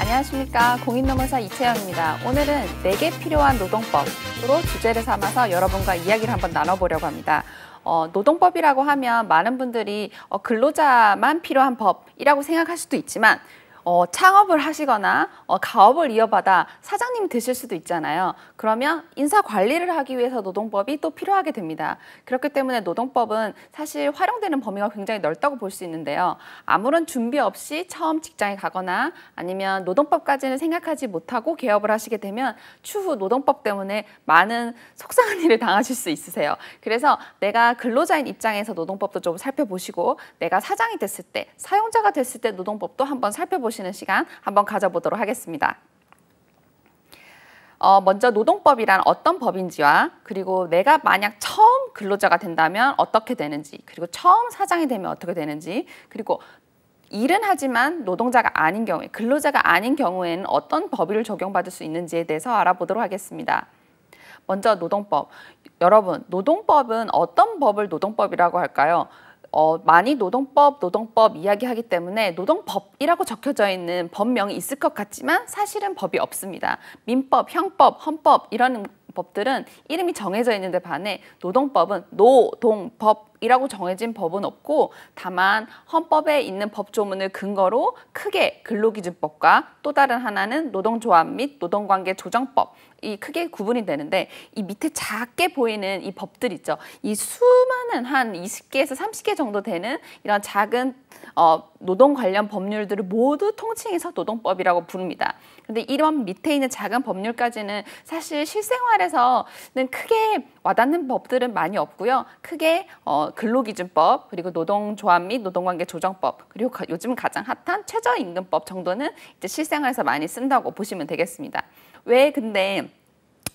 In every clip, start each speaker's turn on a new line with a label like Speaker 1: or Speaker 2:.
Speaker 1: 안녕하십니까. 공인노무사 이채영입니다. 오늘은 내게 네 필요한 노동법으로 주제를 삼아서 여러분과 이야기를 한번 나눠보려고 합니다. 어, 노동법이라고 하면 많은 분들이 어, 근로자만 필요한 법이라고 생각할 수도 있지만 어, 창업을 하시거나 어, 가업을 이어받아 사장님 되실 수도 있잖아요. 그러면 인사 관리를 하기 위해서 노동법이 또 필요하게 됩니다. 그렇기 때문에 노동법은 사실 활용되는 범위가 굉장히 넓다고 볼 수 있는데요. 아무런 준비 없이 처음 직장에 가거나 아니면 노동법까지는 생각하지 못하고 개업을 하시게 되면 추후 노동법 때문에 많은 속상한 일을 당하실 수 있으세요. 그래서 내가 근로자인 입장에서 노동법도 좀 살펴보시고 내가 사장이 됐을 때 사용자가 됐을 때 노동법도 한번 살펴보시고 보시는 시간 한번 가져보도록 하겠습니다. 어, 먼저 노동법이란 어떤 법인지와 그리고 내가 만약 처음 근로자가 된다면 어떻게 되는지 그리고 처음 사장이 되면 어떻게 되는지 그리고 일은 하지만 노동자가 아닌 경우에 근로자가 아닌 경우에는 어떤 법위 적용받을 수 있는지에 대해서 알아보도록 하겠습니다. 먼저 노동법. 여러분, 노동법은 어떤 법을 노동법이라고 할까요? 어, 많이 노동법, 노동법 이야기하기 때문에 노동법이라고 적혀져 있는 법명이 있을 것 같지만 사실은 법이 없습니다. 민법, 형법, 헌법 이런 법들은 이름이 정해져 있는데 반해 노동법은 노동법이라고 정해진 법은 없고 다만 헌법에 있는 법 조문을 근거로 크게 근로기준법과 또 다른 하나는 노동조합 및 노동관계 조정법 이 크게 구분이 되는데 이 밑에 작게 보이는 이 법들 있죠. 이 수많은 한 20개에서 30개 정도 되는 이런 작은 어, 노동 관련 법률들을 모두 통칭해서 노동법이라고 부릅니다. 근데 이런 밑에 있는 작은 법률까지는 사실 실생활에서는 크게 와닿는 법들은 많이 없고요. 크게 어, 근로기준법 그리고 노동조합 및 노동관계조정법 그리고 가, 요즘 가장 핫한 최저임금법 정도는 이제 실생활에서 많이 쓴다고 보시면 되겠습니다. 왜 근데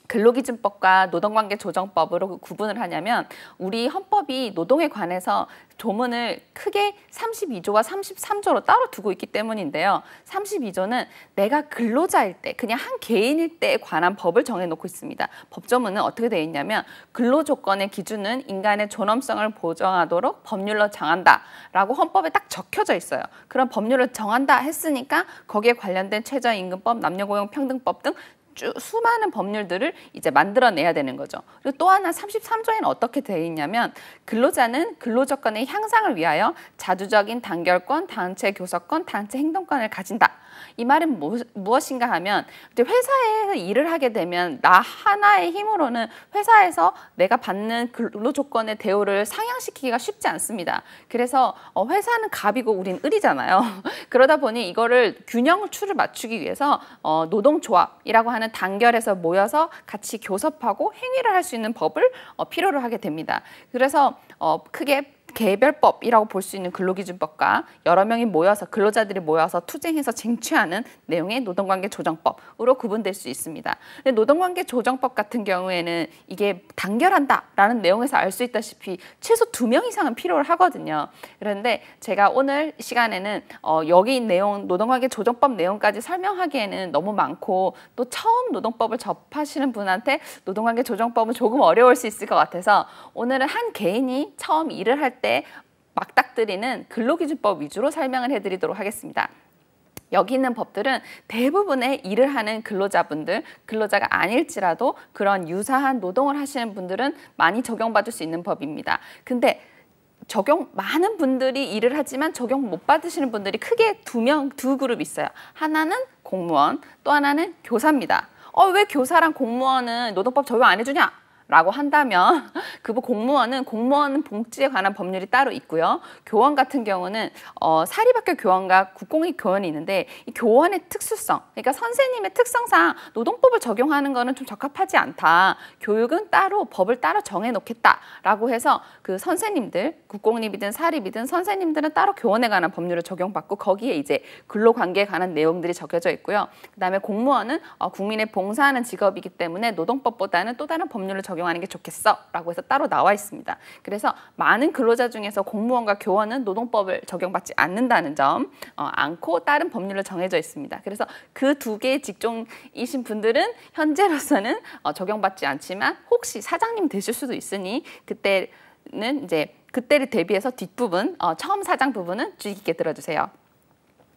Speaker 1: 근로기준법과 노동관계조정법으로 그 구분을 하냐면 우리 헌법이 노동에 관해서 조문을 크게 32조와 33조로 따로 두고 있기 때문인데요. 32조는 내가 근로자일 때, 그냥 한 개인일 때에 관한 법을 정해놓고 있습니다. 법조문은 어떻게 되어 있냐면 근로조건의 기준은 인간의 존엄성을 보장하도록 법률로 정한다 라고 헌법에 딱 적혀져 있어요. 그런 법률을 정한다 했으니까 거기에 관련된 최저임금법, 남녀고용평등법 등쭉 수많은 법률들을 이제 만들어내야 되는 거죠. 그리고 또 하나 33조에는 어떻게 되어 있냐면 근로자는 근로조건의 향상을 위하여 자주적인 단결권, 단체 교섭권, 단체 행동권을 가진다. 이 말은 뭐, 무엇인가 하면 회사에서 일을 하게 되면 나 하나의 힘으로는 회사에서 내가 받는 근로 조건의 대우를 상향시키기가 쉽지 않습니다. 그래서 어, 회사는 갑이고 우린 을이잖아요. 그러다 보니 이거를 균형 을 추를 맞추기 위해서 어, 노동조합이라고 하는 단결에서 모여서 같이 교섭하고 행위를 할 수 있는 법을 어, 필요로 하게 됩니다. 그래서 어, 크게 개별법이라고 볼 수 있는 근로기준법과 여러 명이 모여서 근로자들이 모여서 투쟁해서 쟁취하는 내용의 노동관계 조정법으로 구분될 수 있습니다. 근데 노동관계 조정법 같은 경우에는 이게 단결한다라는 내용에서 알 수 있다시피 최소 두 명 이상은 필요를 하거든요. 그런데 제가 오늘 시간에는 어, 여기 내용 노동관계 조정법 내용까지 설명하기에는 너무 많고 또 처음 노동법을 접하시는 분한테 노동관계 조정법은 조금 어려울 수 있을 것 같아서 오늘은 한 개인이 처음 일을 할때 때막닥들리는 근로기준법 위주로 설명을 해드리도록 하겠습니다. 여기 있는 법들은 대부분의 일을 하는 근로자분들, 근로자가 아닐지라도 그런 유사한 노동을 하시는 분들은 많이 적용받을 수 있는 법입니다. 근데 적용 많은 분들이 일을 하지만 적용 못 받으시는 분들이 크게 두 명, 두 그룹 있어요. 하나는 공무원, 또 하나는 교사입니다. 어, 왜 교사랑 공무원은 노동법 적용 안 해주냐? 라고 한다면 그 공무원은 공무원 봉지에 관한 법률이 따로 있고요. 교원 같은 경우는 어, 사립학교 교원과 국공립 교원이 있는데 이 교원의 특수성, 그러니까 선생님의 특성상 노동법을 적용하는 거는 좀 적합하지 않다. 교육은 따로 법을 따로 정해놓겠다라고 해서 그 선생님들, 국공립이든 사립이든 선생님들은 따로 교원에 관한 법률을 적용받고 거기에 이제 근로관계에 관한 내용들이 적혀져 있고요. 그다음에 공무원은 어, 국민의 봉사하는 직업이기 때문에 노동법보다는 또 다른 법률을 적용 적용하는 게 좋겠어 라고 해서 따로 나와 있습니다. 그래서 많은 근로자 중에서 공무원과 교원은 노동법을 적용받지 않는다는 점 어, 않고 다른 법률로 정해져 있습니다. 그래서 그 두 개의 직종이신 분들은 현재로서는 어, 적용받지 않지만 혹시 사장님 되실 수도 있으니 그때는 이제 그때를 대비해서 뒷부분 어, 처음 사장 부분은 주의 깊게 들어주세요.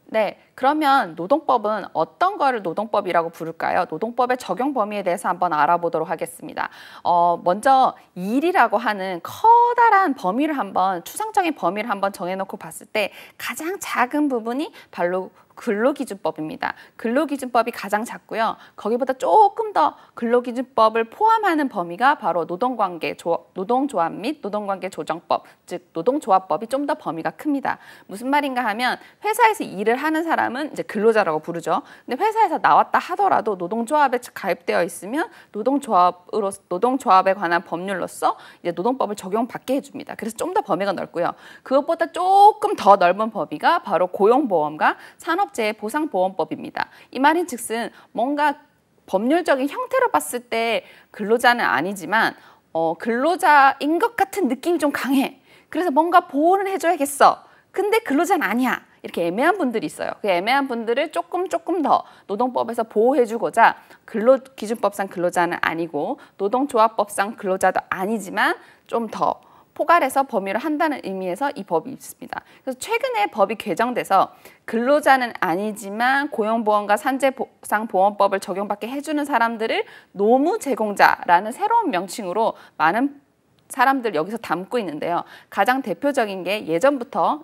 Speaker 1: 네, 그러면 노동법은 어떤 거를 노동법이라고 부를까요? 노동법의 적용 범위에 대해서 한번 알아보도록 하겠습니다. 어, 먼저 일이라고 하는 커다란 범위를 한번 추상적인 범위를 한번 정해놓고 봤을 때 가장 작은 부분이 바로 근로기준법입니다. 근로기준법이 가장 작고요. 거기보다 조금 더 근로기준법을 포함하는 범위가 바로 노동관계 조, 노동조합 및 노동관계 조정법, 즉 노동조합법이 좀 더 범위가 큽니다. 무슨 말인가 하면 회사에서 일을 하는 사람은 이제 근로자라고 부르죠. 근데 회사에서 나왔다 하더라도 노동조합에 가입되어 있으면 노동조합으로 노동조합에 관한 법률로서 이제 노동법을 적용받게 해줍니다. 그래서 좀 더 범위가 넓고요. 그것보다 조금 더 넓은 범위가 바로 고용보험과 산업 산업재해 보상보험법입니다. 이 말인 즉슨 뭔가 법률적인 형태로 봤을 때 근로자는 아니지만 어, 근로자인 것 같은 느낌이 좀 강해. 그래서 뭔가 보호는 해줘야겠어. 근데 근로자는 아니야. 이렇게 애매한 분들이 있어요. 그 애매한 분들을 조금 조금 더 노동법에서 보호해주고자 근로 기준법상 근로자는 아니고 노동조합법상 근로자도 아니지만 좀더 포괄해서 범위를 한다는 의미에서 이 법이 있습니다. 그래서 최근에 법이 개정돼서 근로자는 아니지만 고용보험과 산재보상보험법을 적용받게 해주는 사람들을 노무 제공자라는 새로운 명칭으로 많은 사람들 여기서 담고 있는데요. 가장 대표적인 게 예전부터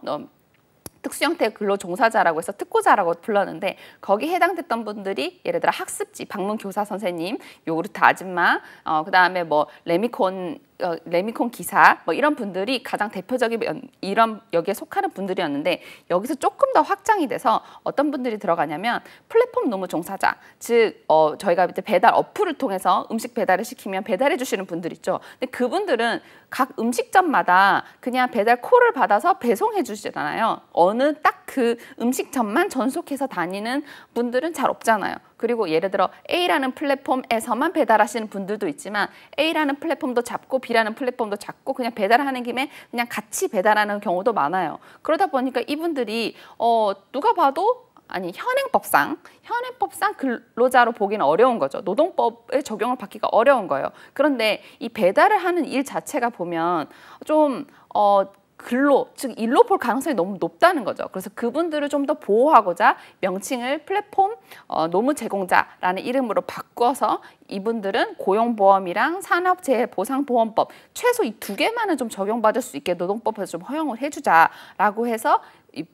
Speaker 1: 특수형태 근로종사자라고 해서 특고자라고 불렀는데 거기 해당됐던 분들이 예를 들어 학습지 방문교사 선생님, 요구르트 아줌마, 어, 그다음에 뭐 레미콘 어, 레미콘 기사 뭐 이런 분들이 가장 대표적인 이런 여기에 속하는 분들이었는데 여기서 조금 더 확장이 돼서 어떤 분들이 들어가냐면 플랫폼 노무 종사자 즉 어, 저희가 이제 배달 어플을 통해서 음식 배달을 시키면 배달해 주시는 분들 있죠. 근데 그분들은 각 음식점마다 그냥 배달 콜을 받아서 배송해 주시잖아요. 어느 딱 그 음식점만 전속해서 다니는 분들은 잘 없잖아요. 그리고 예를 들어 A라는 플랫폼에서만 배달하시는 분들도 있지만 A라는 플랫폼도 잡고 B라는 플랫폼도 잡고 그냥 배달하는 김에 그냥 같이 배달하는 경우도 많아요. 그러다 보니까 이분들이 어 누가 봐도 아니 현행법상 현행법상 근로자로 보기는 어려운 거죠. 노동법에 적용을 받기가 어려운 거예요. 그런데 이 배달을 하는 일 자체가 보면 좀 어, 글로 즉 일로 볼 가능성이 너무 높다는 거죠. 그래서 그분들을 좀 더 보호하고자 명칭을 플랫폼 어, 노무 제공자라는 이름으로 바꿔서 이분들은 고용보험이랑 산업재해보상보험법 최소 이 두 개만은 좀 적용받을 수 있게 노동법에서 좀 허용을 해주자라고 해서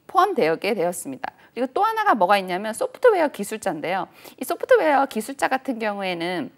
Speaker 1: 포함되게 되었습니다. 그리고 또 하나가 뭐가 있냐면 소프트웨어 기술자인데요. 이 소프트웨어 기술자 같은 경우에는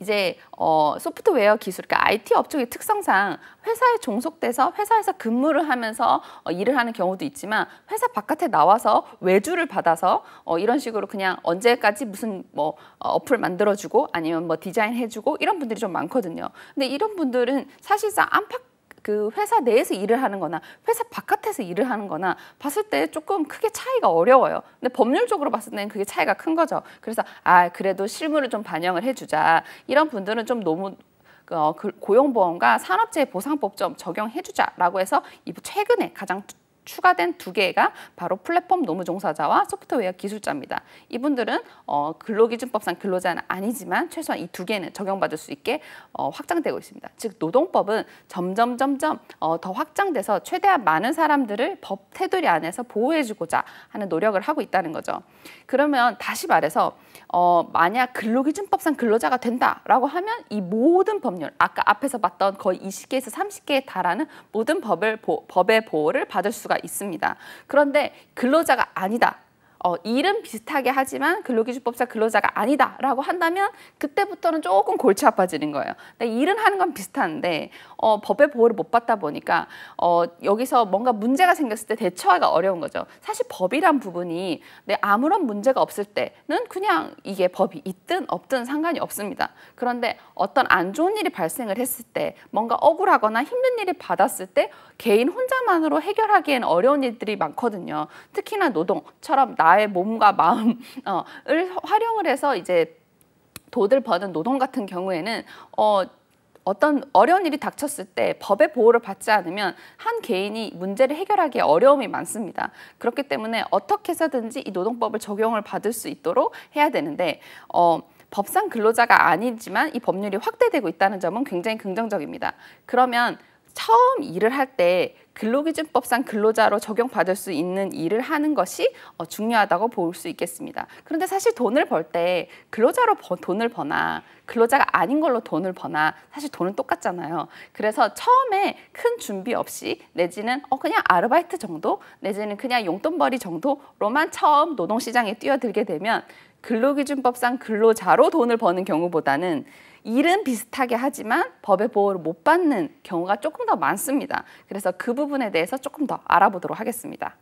Speaker 1: 이제 어, 소프트웨어 기술, 그러니까 IT 업종의 특성상 회사에 종속돼서 회사에서 근무를 하면서 어, 일을 하는 경우도 있지만 회사 바깥에 나와서 외주를 받아서 어, 이런 식으로 그냥 언제까지 무슨 뭐 어, 어플 만들어주고 아니면 뭐 디자인해주고 이런 분들이 좀 많거든요. 근데 이런 분들은 사실상 안팎 그 회사 내에서 일을 하는 거나 회사 바깥에서 일을 하는 거나 봤을 때 조금 크게 차이가 어려워요. 근데 법률적으로 봤을 때는 그게 차이가 큰 거죠. 그래서 아, 그래도 실물을 좀 반영을 해주자. 이런 분들은 좀 너무 어, 그 고용보험과 산업재해보상법 좀 적용해주자라고 해서 이 최근에 가장 추가된 두 개가 바로 플랫폼 노무종사자와 소프트웨어 기술자입니다. 이분들은 어, 근로기준법상 근로자는 아니지만 최소한 이 두 개는 적용받을 수 있게 어, 확장되고 있습니다. 즉 노동법은 점점 점점 어, 더 확장돼서 최대한 많은 사람들을 법 테두리 안에서 보호해주고자 하는 노력을 하고 있다는 거죠. 그러면 다시 말해서 어, 만약 근로기준법상 근로자가 된다라고 하면 이 모든 법률 아까 앞에서 봤던 거의 20개에서 30개에 달하는 모든 법을 보, 법의 보호를 받을 수가 있습니다. 그런데 근로자가 아니다. 어, 일은 비슷하게 하지만 근로기준법상 근로자가 아니다라고 한다면 그때부터는 조금 골치 아파지는 거예요. 근데 일은 하는 건 비슷한데 어, 법의 보호를 못 받다 보니까 어, 여기서 뭔가 문제가 생겼을 때 대처하기가 어려운 거죠. 사실 법이란 부분이 내 네, 아무런 문제가 없을 때는 그냥 이게 법이 있든 없든 상관이 없습니다. 그런데 어떤 안 좋은 일이 발생을 했을 때 뭔가 억울하거나 힘든 일이 받았을 때 개인 혼자만으로 해결하기엔 어려운 일들이 많거든요. 특히나 노동처럼 나 나의 몸과 마음을 어, 활용을 해서 이제 돈을 버는 노동 같은 경우에는 어, 어떤 어려운 일이 닥쳤을 때 법의 보호를 받지 않으면 한 개인이 문제를 해결하기에 어려움이 많습니다. 그렇기 때문에 어떻게 해서든지 이 노동법을 적용을 받을 수 있도록 해야 되는데 어, 법상 근로자가 아니지만 이 법률이 확대되고 있다는 점은 굉장히 긍정적입니다. 그러면 처음 일을 할 때 근로기준법상 근로자로 적용받을 수 있는 일을 하는 것이 어, 중요하다고 볼 수 있겠습니다. 그런데 사실 돈을 벌 때 근로자로 돈을 버나 근로자가 아닌 걸로 돈을 버나 사실 돈은 똑같잖아요. 그래서 처음에 큰 준비 없이 내지는 어 그냥 아르바이트 정도 내지는 그냥 용돈벌이 정도로만 처음 노동시장에 뛰어들게 되면 근로기준법상 근로자로 돈을 버는 경우보다는 일은 비슷하게 하지만 법의 보호를 못 받는 경우가 조금 더 많습니다. 그래서 그 부분에 대해서 조금 더 알아보도록 하겠습니다.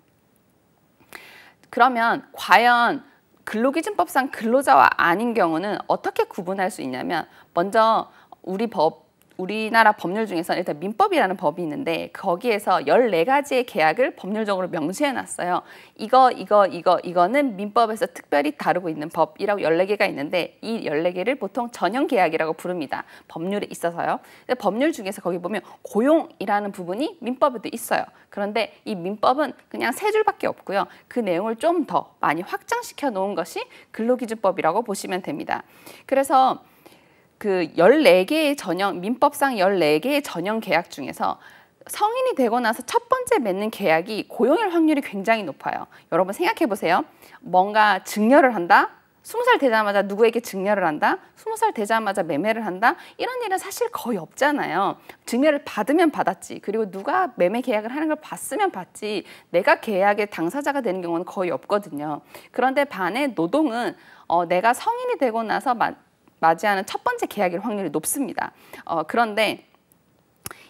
Speaker 1: 그러면 과연 근로기준법상 근로자와 아닌 경우는 어떻게 구분할 수 있냐면 먼저 우리 법 우리나라 법률 중에서는 일단 민법이라는 법이 있는데 거기에서 1 4 가지의 계약을 법률적으로 명시해 놨어요. 이거 이거 이거 이거는 민법에서 특별히 다루고 있는 법이라고 열네 개가 있는데 이 열네 개를 보통 전형 계약이라고 부릅니다. 법률에 있어서요. 법률 중에서 거기 보면 고용이라는 부분이 민법에도 있어요. 그런데 이 민법은 그냥 세 줄밖에 없고요. 그 내용을 좀 더 많이 확장시켜 놓은 것이 근로기준법이라고 보시면 됩니다. 그래서 그 14개의 전형 민법상 14개의 전형 계약 중에서 성인이 되고 나서 첫 번째 맺는 계약이 고용일 확률이 굉장히 높아요. 여러분 생각해 보세요. 뭔가 증여를 한다. 2 0살 되자마자 누구에게 증여를 한다. 2 0살 되자마자 매매를 한다. 이런 일은 사실 거의 없잖아요. 증여를 받으면 받았지. 그리고 누가 매매 계약을 하는 걸 봤으면 봤지. 내가 계약의 당사자가 되는 경우는 거의 없거든요. 그런데 반의 노동은 어, 내가 성인이 되고 나서 만 맞이하는 첫 번째 계약일 확률이 높습니다. 어, 그런데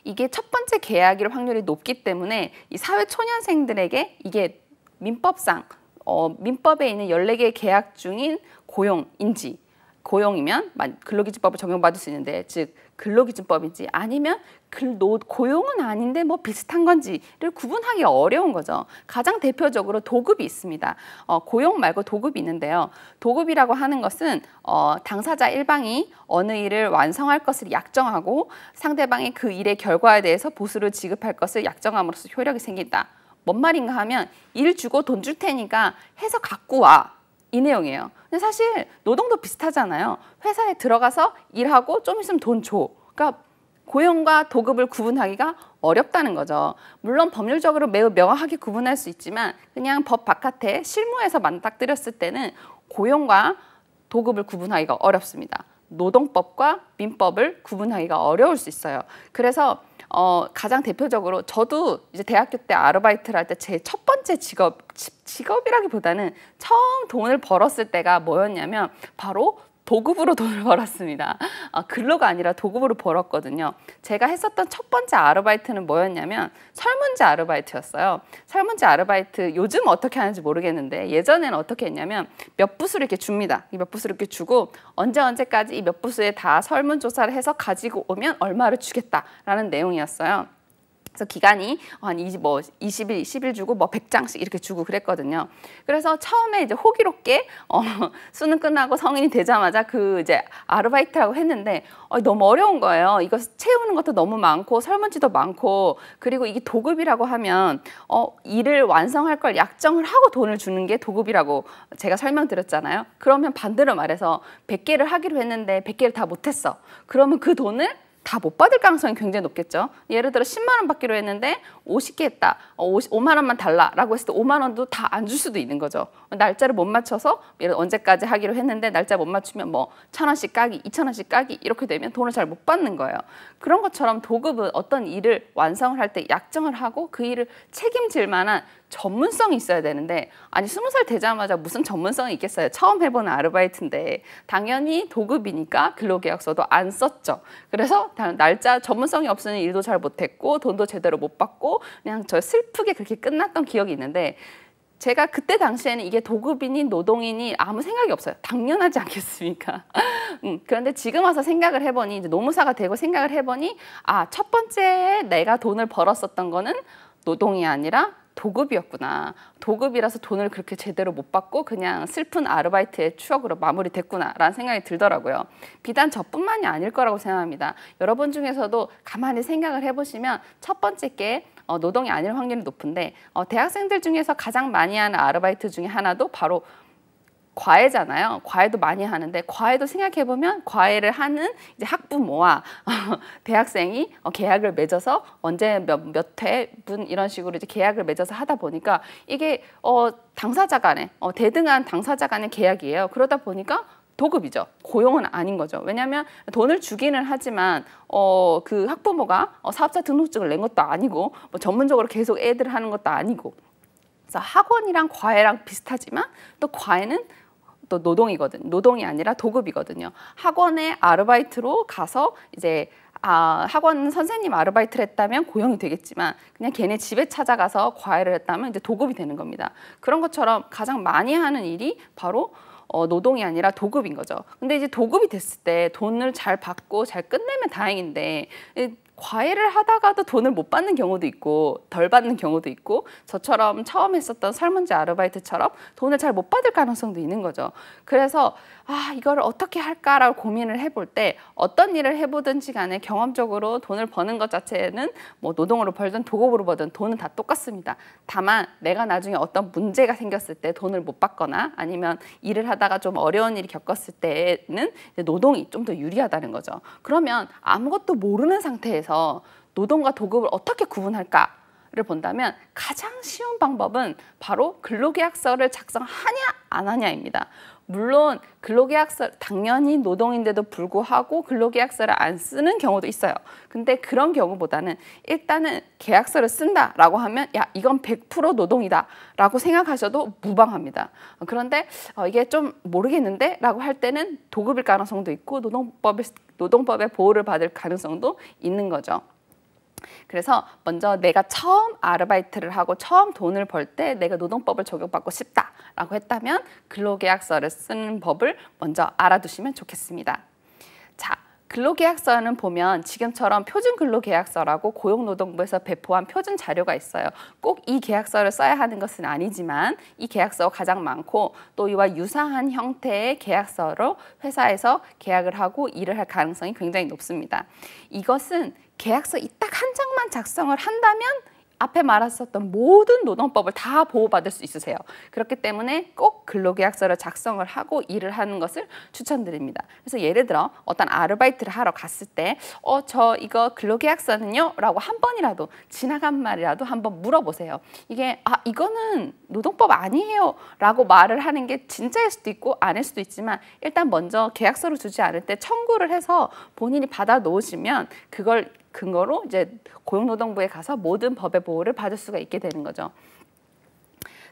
Speaker 1: 이게 첫 번째 계약일 확률이 높기 때문에 이 사회 초년생들에게 이게 민법상 어, 민법에 있는 열네 개 계약 중인 고용인지 고용이면 근로기준법을 적용받을 수 있는데 즉 근로기준법인지 아니면 근로, 고용은 아닌데 뭐 비슷한 건지를 구분하기 어려운 거죠. 가장 대표적으로 도급이 있습니다. 어, 고용 말고 도급이 있는데요. 도급이라고 하는 것은 어, 당사자 일방이 어느 일을 완성할 것을 약정하고 상대방이 그 일의 결과에 대해서 보수를 지급할 것을 약정함으로써 효력이 생긴다. 뭔 말인가 하면 일 주고 돈 줄 테니까 해서 갖고 와. 이 내용이에요. 근데 사실 노동도 비슷하잖아요. 회사에 들어가서 일하고 좀 있으면 돈 줘. 그러니까 고용과 도급을 구분하기가 어렵다는 거죠. 물론 법률적으로 매우 명확하게 구분할 수 있지만 그냥 법 바깥에 실무에서 만딱들였을 때는 고용과 도급을 구분하기가 어렵습니다. 노동법과 민법을 구분하기가 어려울 수 있어요. 그래서 어, 가장 대표적으로 저도 이제 대학교 때 아르바이트를 할 때 제 첫 번째 직업 직업이라기보다는 처음 돈을 벌었을 때가 뭐였냐면 바로 도급으로 돈을 벌었습니다. 아, 근로가 아니라 도급으로 벌었거든요. 제가 했었던 첫 번째 아르바이트는 뭐였냐면 설문지 아르바이트였어요. 설문지 아르바이트 요즘 어떻게 하는지 모르겠는데 예전에는 어떻게 했냐면 몇 부수를 이렇게 줍니다. 몇 부수를 이렇게 주고 언제 언제까지 이 몇 부수에 다 설문조사를 해서 가지고 오면 얼마를 주겠다라는 내용이었어요. 그래서 기간이 한 20, 뭐 20일, 10일 주고 뭐 100장씩 이렇게 주고 그랬거든요. 그래서 처음에 이제 호기롭게 어, 수능 끝나고 성인이 되자마자 그 이제 아르바이트라고 했는데 어, 너무 어려운 거예요. 이거 채우는 것도 너무 많고 설문지도 많고 그리고 이게 도급이라고 하면 어, 일을 완성할 걸 약정을 하고 돈을 주는 게 도급이라고 제가 설명드렸잖아요. 그러면 반대로 말해서 100개를 하기로 했는데 100개를 다 못했어. 그러면 그 돈을 다못 받을 가능성이 굉장히 높겠죠. 예를 들어 10만 원 받기로 했는데 50개 했다. 어, 5만 원만 달라라고 했을 때 5만 원도 다 안 줄 수도 있는 거죠. 날짜를 못 맞춰서 예를 언제까지 하기로 했는데 날짜 못 맞추면 뭐천 원씩 까기, 이천 원씩 까기 이렇게 되면 돈을 잘 못 받는 거예요. 그런 것처럼 도급은 어떤 일을 완성을 할 때 약정을 하고 그 일을 책임질 만한 전문성이 있어야 되는데 아니 스무 살 되자마자 무슨 전문성이 있겠어요. 처음 해보는 아르바이트인데 당연히 도급이니까 근로계약서도 안 썼죠. 그래서 날짜 전문성이 없으니 일도 잘 못했고 돈도 제대로 못 받고 그냥 저 슬프게 그렇게 끝났던 기억이 있는데 제가 그때 당시에는 이게 도급이니 노동이니 아무 생각이 없어요. 당연하지 않겠습니까? 음, 그런데 지금 와서 생각을 해보니 이제 노무사가 되고 생각을 해보니 아 첫 번째 내가 돈을 벌었었던 거는 노동이 아니라 도급이었구나. 도급이라서 돈을 그렇게 제대로 못 받고 그냥 슬픈 아르바이트의 추억으로 마무리됐구나라는 생각이 들더라고요. 비단 저뿐만이 아닐 거라고 생각합니다. 여러분 중에서도 가만히 생각을 해보시면 첫 번째 게 어, 노동이 아닐 확률이 높은데 어, 대학생들 중에서 가장 많이 하는 아르바이트 중에 하나도 바로 과외잖아요. 과외도 많이 하는데 과외도 생각해 보면 과외를 하는 이제 학부모와 대학생이 어, 계약을 맺어서 언제 몇회분 이런 식으로 이제 계약을 맺어서 하다 보니까 이게 어 당사자 간에 어 대등한 당사자 간의 계약이에요. 그러다 보니까 도급이죠. 고용은 아닌 거죠. 왜냐하면 돈을 주기는 하지만 어, 그 학부모가 어, 사업자 등록증을 낸 것도 아니고 뭐 전문적으로 계속 애들 하는 것도 아니고 그래서 학원이랑 과외랑 비슷하지만 또 과외는 또 노동이거든 노동이 아니라 도급이거든요. 학원에 아르바이트로 가서 이제 아, 학원 선생님 아르바이트를 했다면 고용이 되겠지만 그냥 걔네 집에 찾아가서 과외를 했다면 이제 도급이 되는 겁니다. 그런 것처럼 가장 많이 하는 일이 바로 어, 노동이 아니라 도급인 거죠. 근데 이제 도급이 됐을 때 돈을 잘 받고 잘 끝내면 다행인데 과외를 하다가도 돈을 못 받는 경우도 있고 덜 받는 경우도 있고 저처럼 처음 했었던 설문지 아르바이트처럼 돈을 잘 못 받을 가능성도 있는 거죠. 그래서 아, 이걸 어떻게 할까라고 고민을 해볼 때 어떤 일을 해보든지 간에 경험적으로 돈을 버는 것 자체는 뭐 노동으로 벌든 도급으로 벌든 돈은 다 똑같습니다. 다만 내가 나중에 어떤 문제가 생겼을 때 돈을 못 받거나 아니면 일을 하다가 좀 어려운 일이 겪었을 때는 노동이 좀 더 유리하다는 거죠. 그러면 아무것도 모르는 상태에서 노동과 도급을 어떻게 구분할까? 를 본다면 가장 쉬운 방법은 바로 근로계약서를 작성하냐 안 하냐입니다. 물론 근로계약서 당연히 노동인데도 불구하고 근로계약서를 안 쓰는 경우도 있어요. 근데 그런 경우보다는 일단은 계약서를 쓴다라고 하면 야 이건 100% 노동이다라고 생각하셔도 무방합니다. 그런데 어, 이게 좀 모르겠는데라고 할 때는 도급일 가능성도 있고 노동법의 노동법의 보호를 받을 가능성도 있는 거죠. 그래서 먼저 내가 처음 아르바이트를 하고 처음 돈을 벌 때 내가 노동법을 적용받고 싶다라고 했다면 근로계약서를 쓰는 법을 먼저 알아두시면 좋겠습니다. 자, 근로계약서는 보면 지금처럼 표준 근로계약서라고 고용노동부에서 배포한 표준 자료가 있어요. 꼭 이 계약서를 써야 하는 것은 아니지만 이 계약서가 가장 많고 또 이와 유사한 형태의 계약서로 회사에서 계약을 하고 일을 할 가능성이 굉장히 높습니다. 이것은 계약서 이 딱 한 장만 작성을 한다면 앞에 말했었던 모든 노동법을 다 보호받을 수 있으세요. 그렇기 때문에 꼭 근로계약서를 작성을 하고 일을 하는 것을 추천드립니다. 그래서 예를 들어 어떤 아르바이트를 하러 갔을 때어 저 이거 근로계약서는요? 라고 한 번이라도 지나간 말이라도 한번 물어보세요. 이게 아 이거는 노동법 아니에요 라고 말을 하는 게 진짜일 수도 있고 아닐 수도 있지만 일단 먼저 계약서를 주지 않을 때 청구를 해서 본인이 받아 놓으시면 그걸 근거로 이제 고용노동부에 가서 모든 법의 보호를 받을 수가 있게 되는 거죠.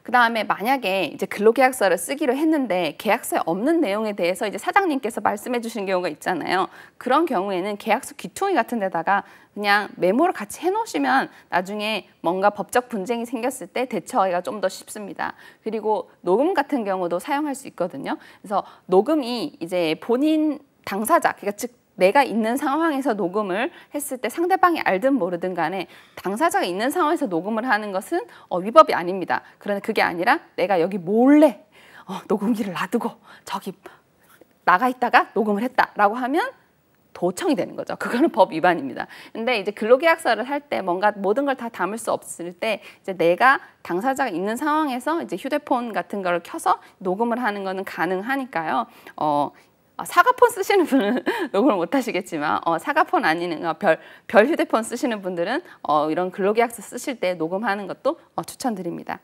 Speaker 1: 그 다음에 만약에 이제 근로계약서를 쓰기로 했는데 계약서에 없는 내용에 대해서 이제 사장님께서 말씀해 주신 경우가 있잖아요. 그런 경우에는 계약서 귀퉁이 같은 데다가 그냥 메모를 같이 해 놓으시면 나중에 뭔가 법적 분쟁이 생겼을 때 대처하기가 좀 더 쉽습니다. 그리고 녹음 같은 경우도 사용할 수 있거든요. 그래서 녹음이 이제 본인 당사자, 그러니까 즉 내가 있는 상황에서 녹음을 했을 때 상대방이 알든 모르든 간에 당사자가 있는 상황에서 녹음을 하는 것은 어, 위법이 아닙니다. 그런데 그게 아니라 내가 여기 몰래 어, 녹음기를 놔두고 저기 나가 있다가 녹음을 했다라고 하면 도청이 되는 거죠. 그거는 법 위반입니다. 근데 이제 근로계약서를 할 때 뭔가 모든 걸 다 담을 수 없을 때 이제 내가 당사자가 있는 상황에서 이제 휴대폰 같은 걸 켜서 녹음을 하는 거는 가능하니까요. 어, 어, 사과폰 쓰시는 분은 녹음을 못 하시겠지만 어, 사과폰 아니면 어, 별, 별 휴대폰 쓰시는 분들은 어, 이런 근로계약서 쓰실 때 녹음하는 것도 어, 추천드립니다.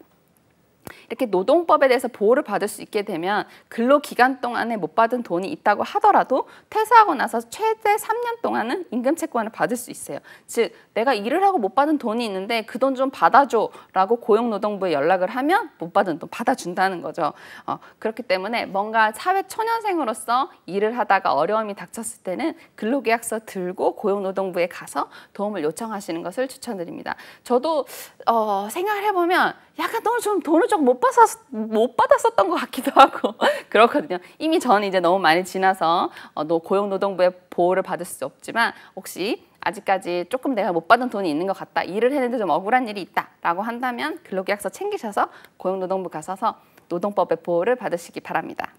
Speaker 1: 이렇게 노동법에 대해서 보호를 받을 수 있게 되면 근로 기간 동안에 못 받은 돈이 있다고 하더라도 퇴사하고 나서 최대 3년 동안은 임금 채권을 받을 수 있어요. 즉 내가 일을 하고 못 받은 돈이 있는데 그 돈 좀 받아줘라고 고용노동부에 연락을 하면 못 받은 돈 받아준다는 거죠. 어, 그렇기 때문에 뭔가 사회 초년생으로서 일을 하다가 어려움이 닥쳤을 때는 근로계약서 들고 고용노동부에 가서 도움을 요청하시는 것을 추천드립니다. 저도 어, 생각을 해보면 약간 너무 좀 돈을 좀 못 받았 못 받았었던 것 같기도 하고 그렇거든요. 이미 저는 이제 너무 많이 지나서 어, 고용노동부의 보호를 받을 수 없지만 혹시 아직까지 조금 내가 못 받은 돈이 있는 것 같다 일을 했는데 좀 억울한 일이 있다라고 한다면 근로계약서 챙기셔서 고용노동부 가서 노동법의 보호를 받으시기 바랍니다.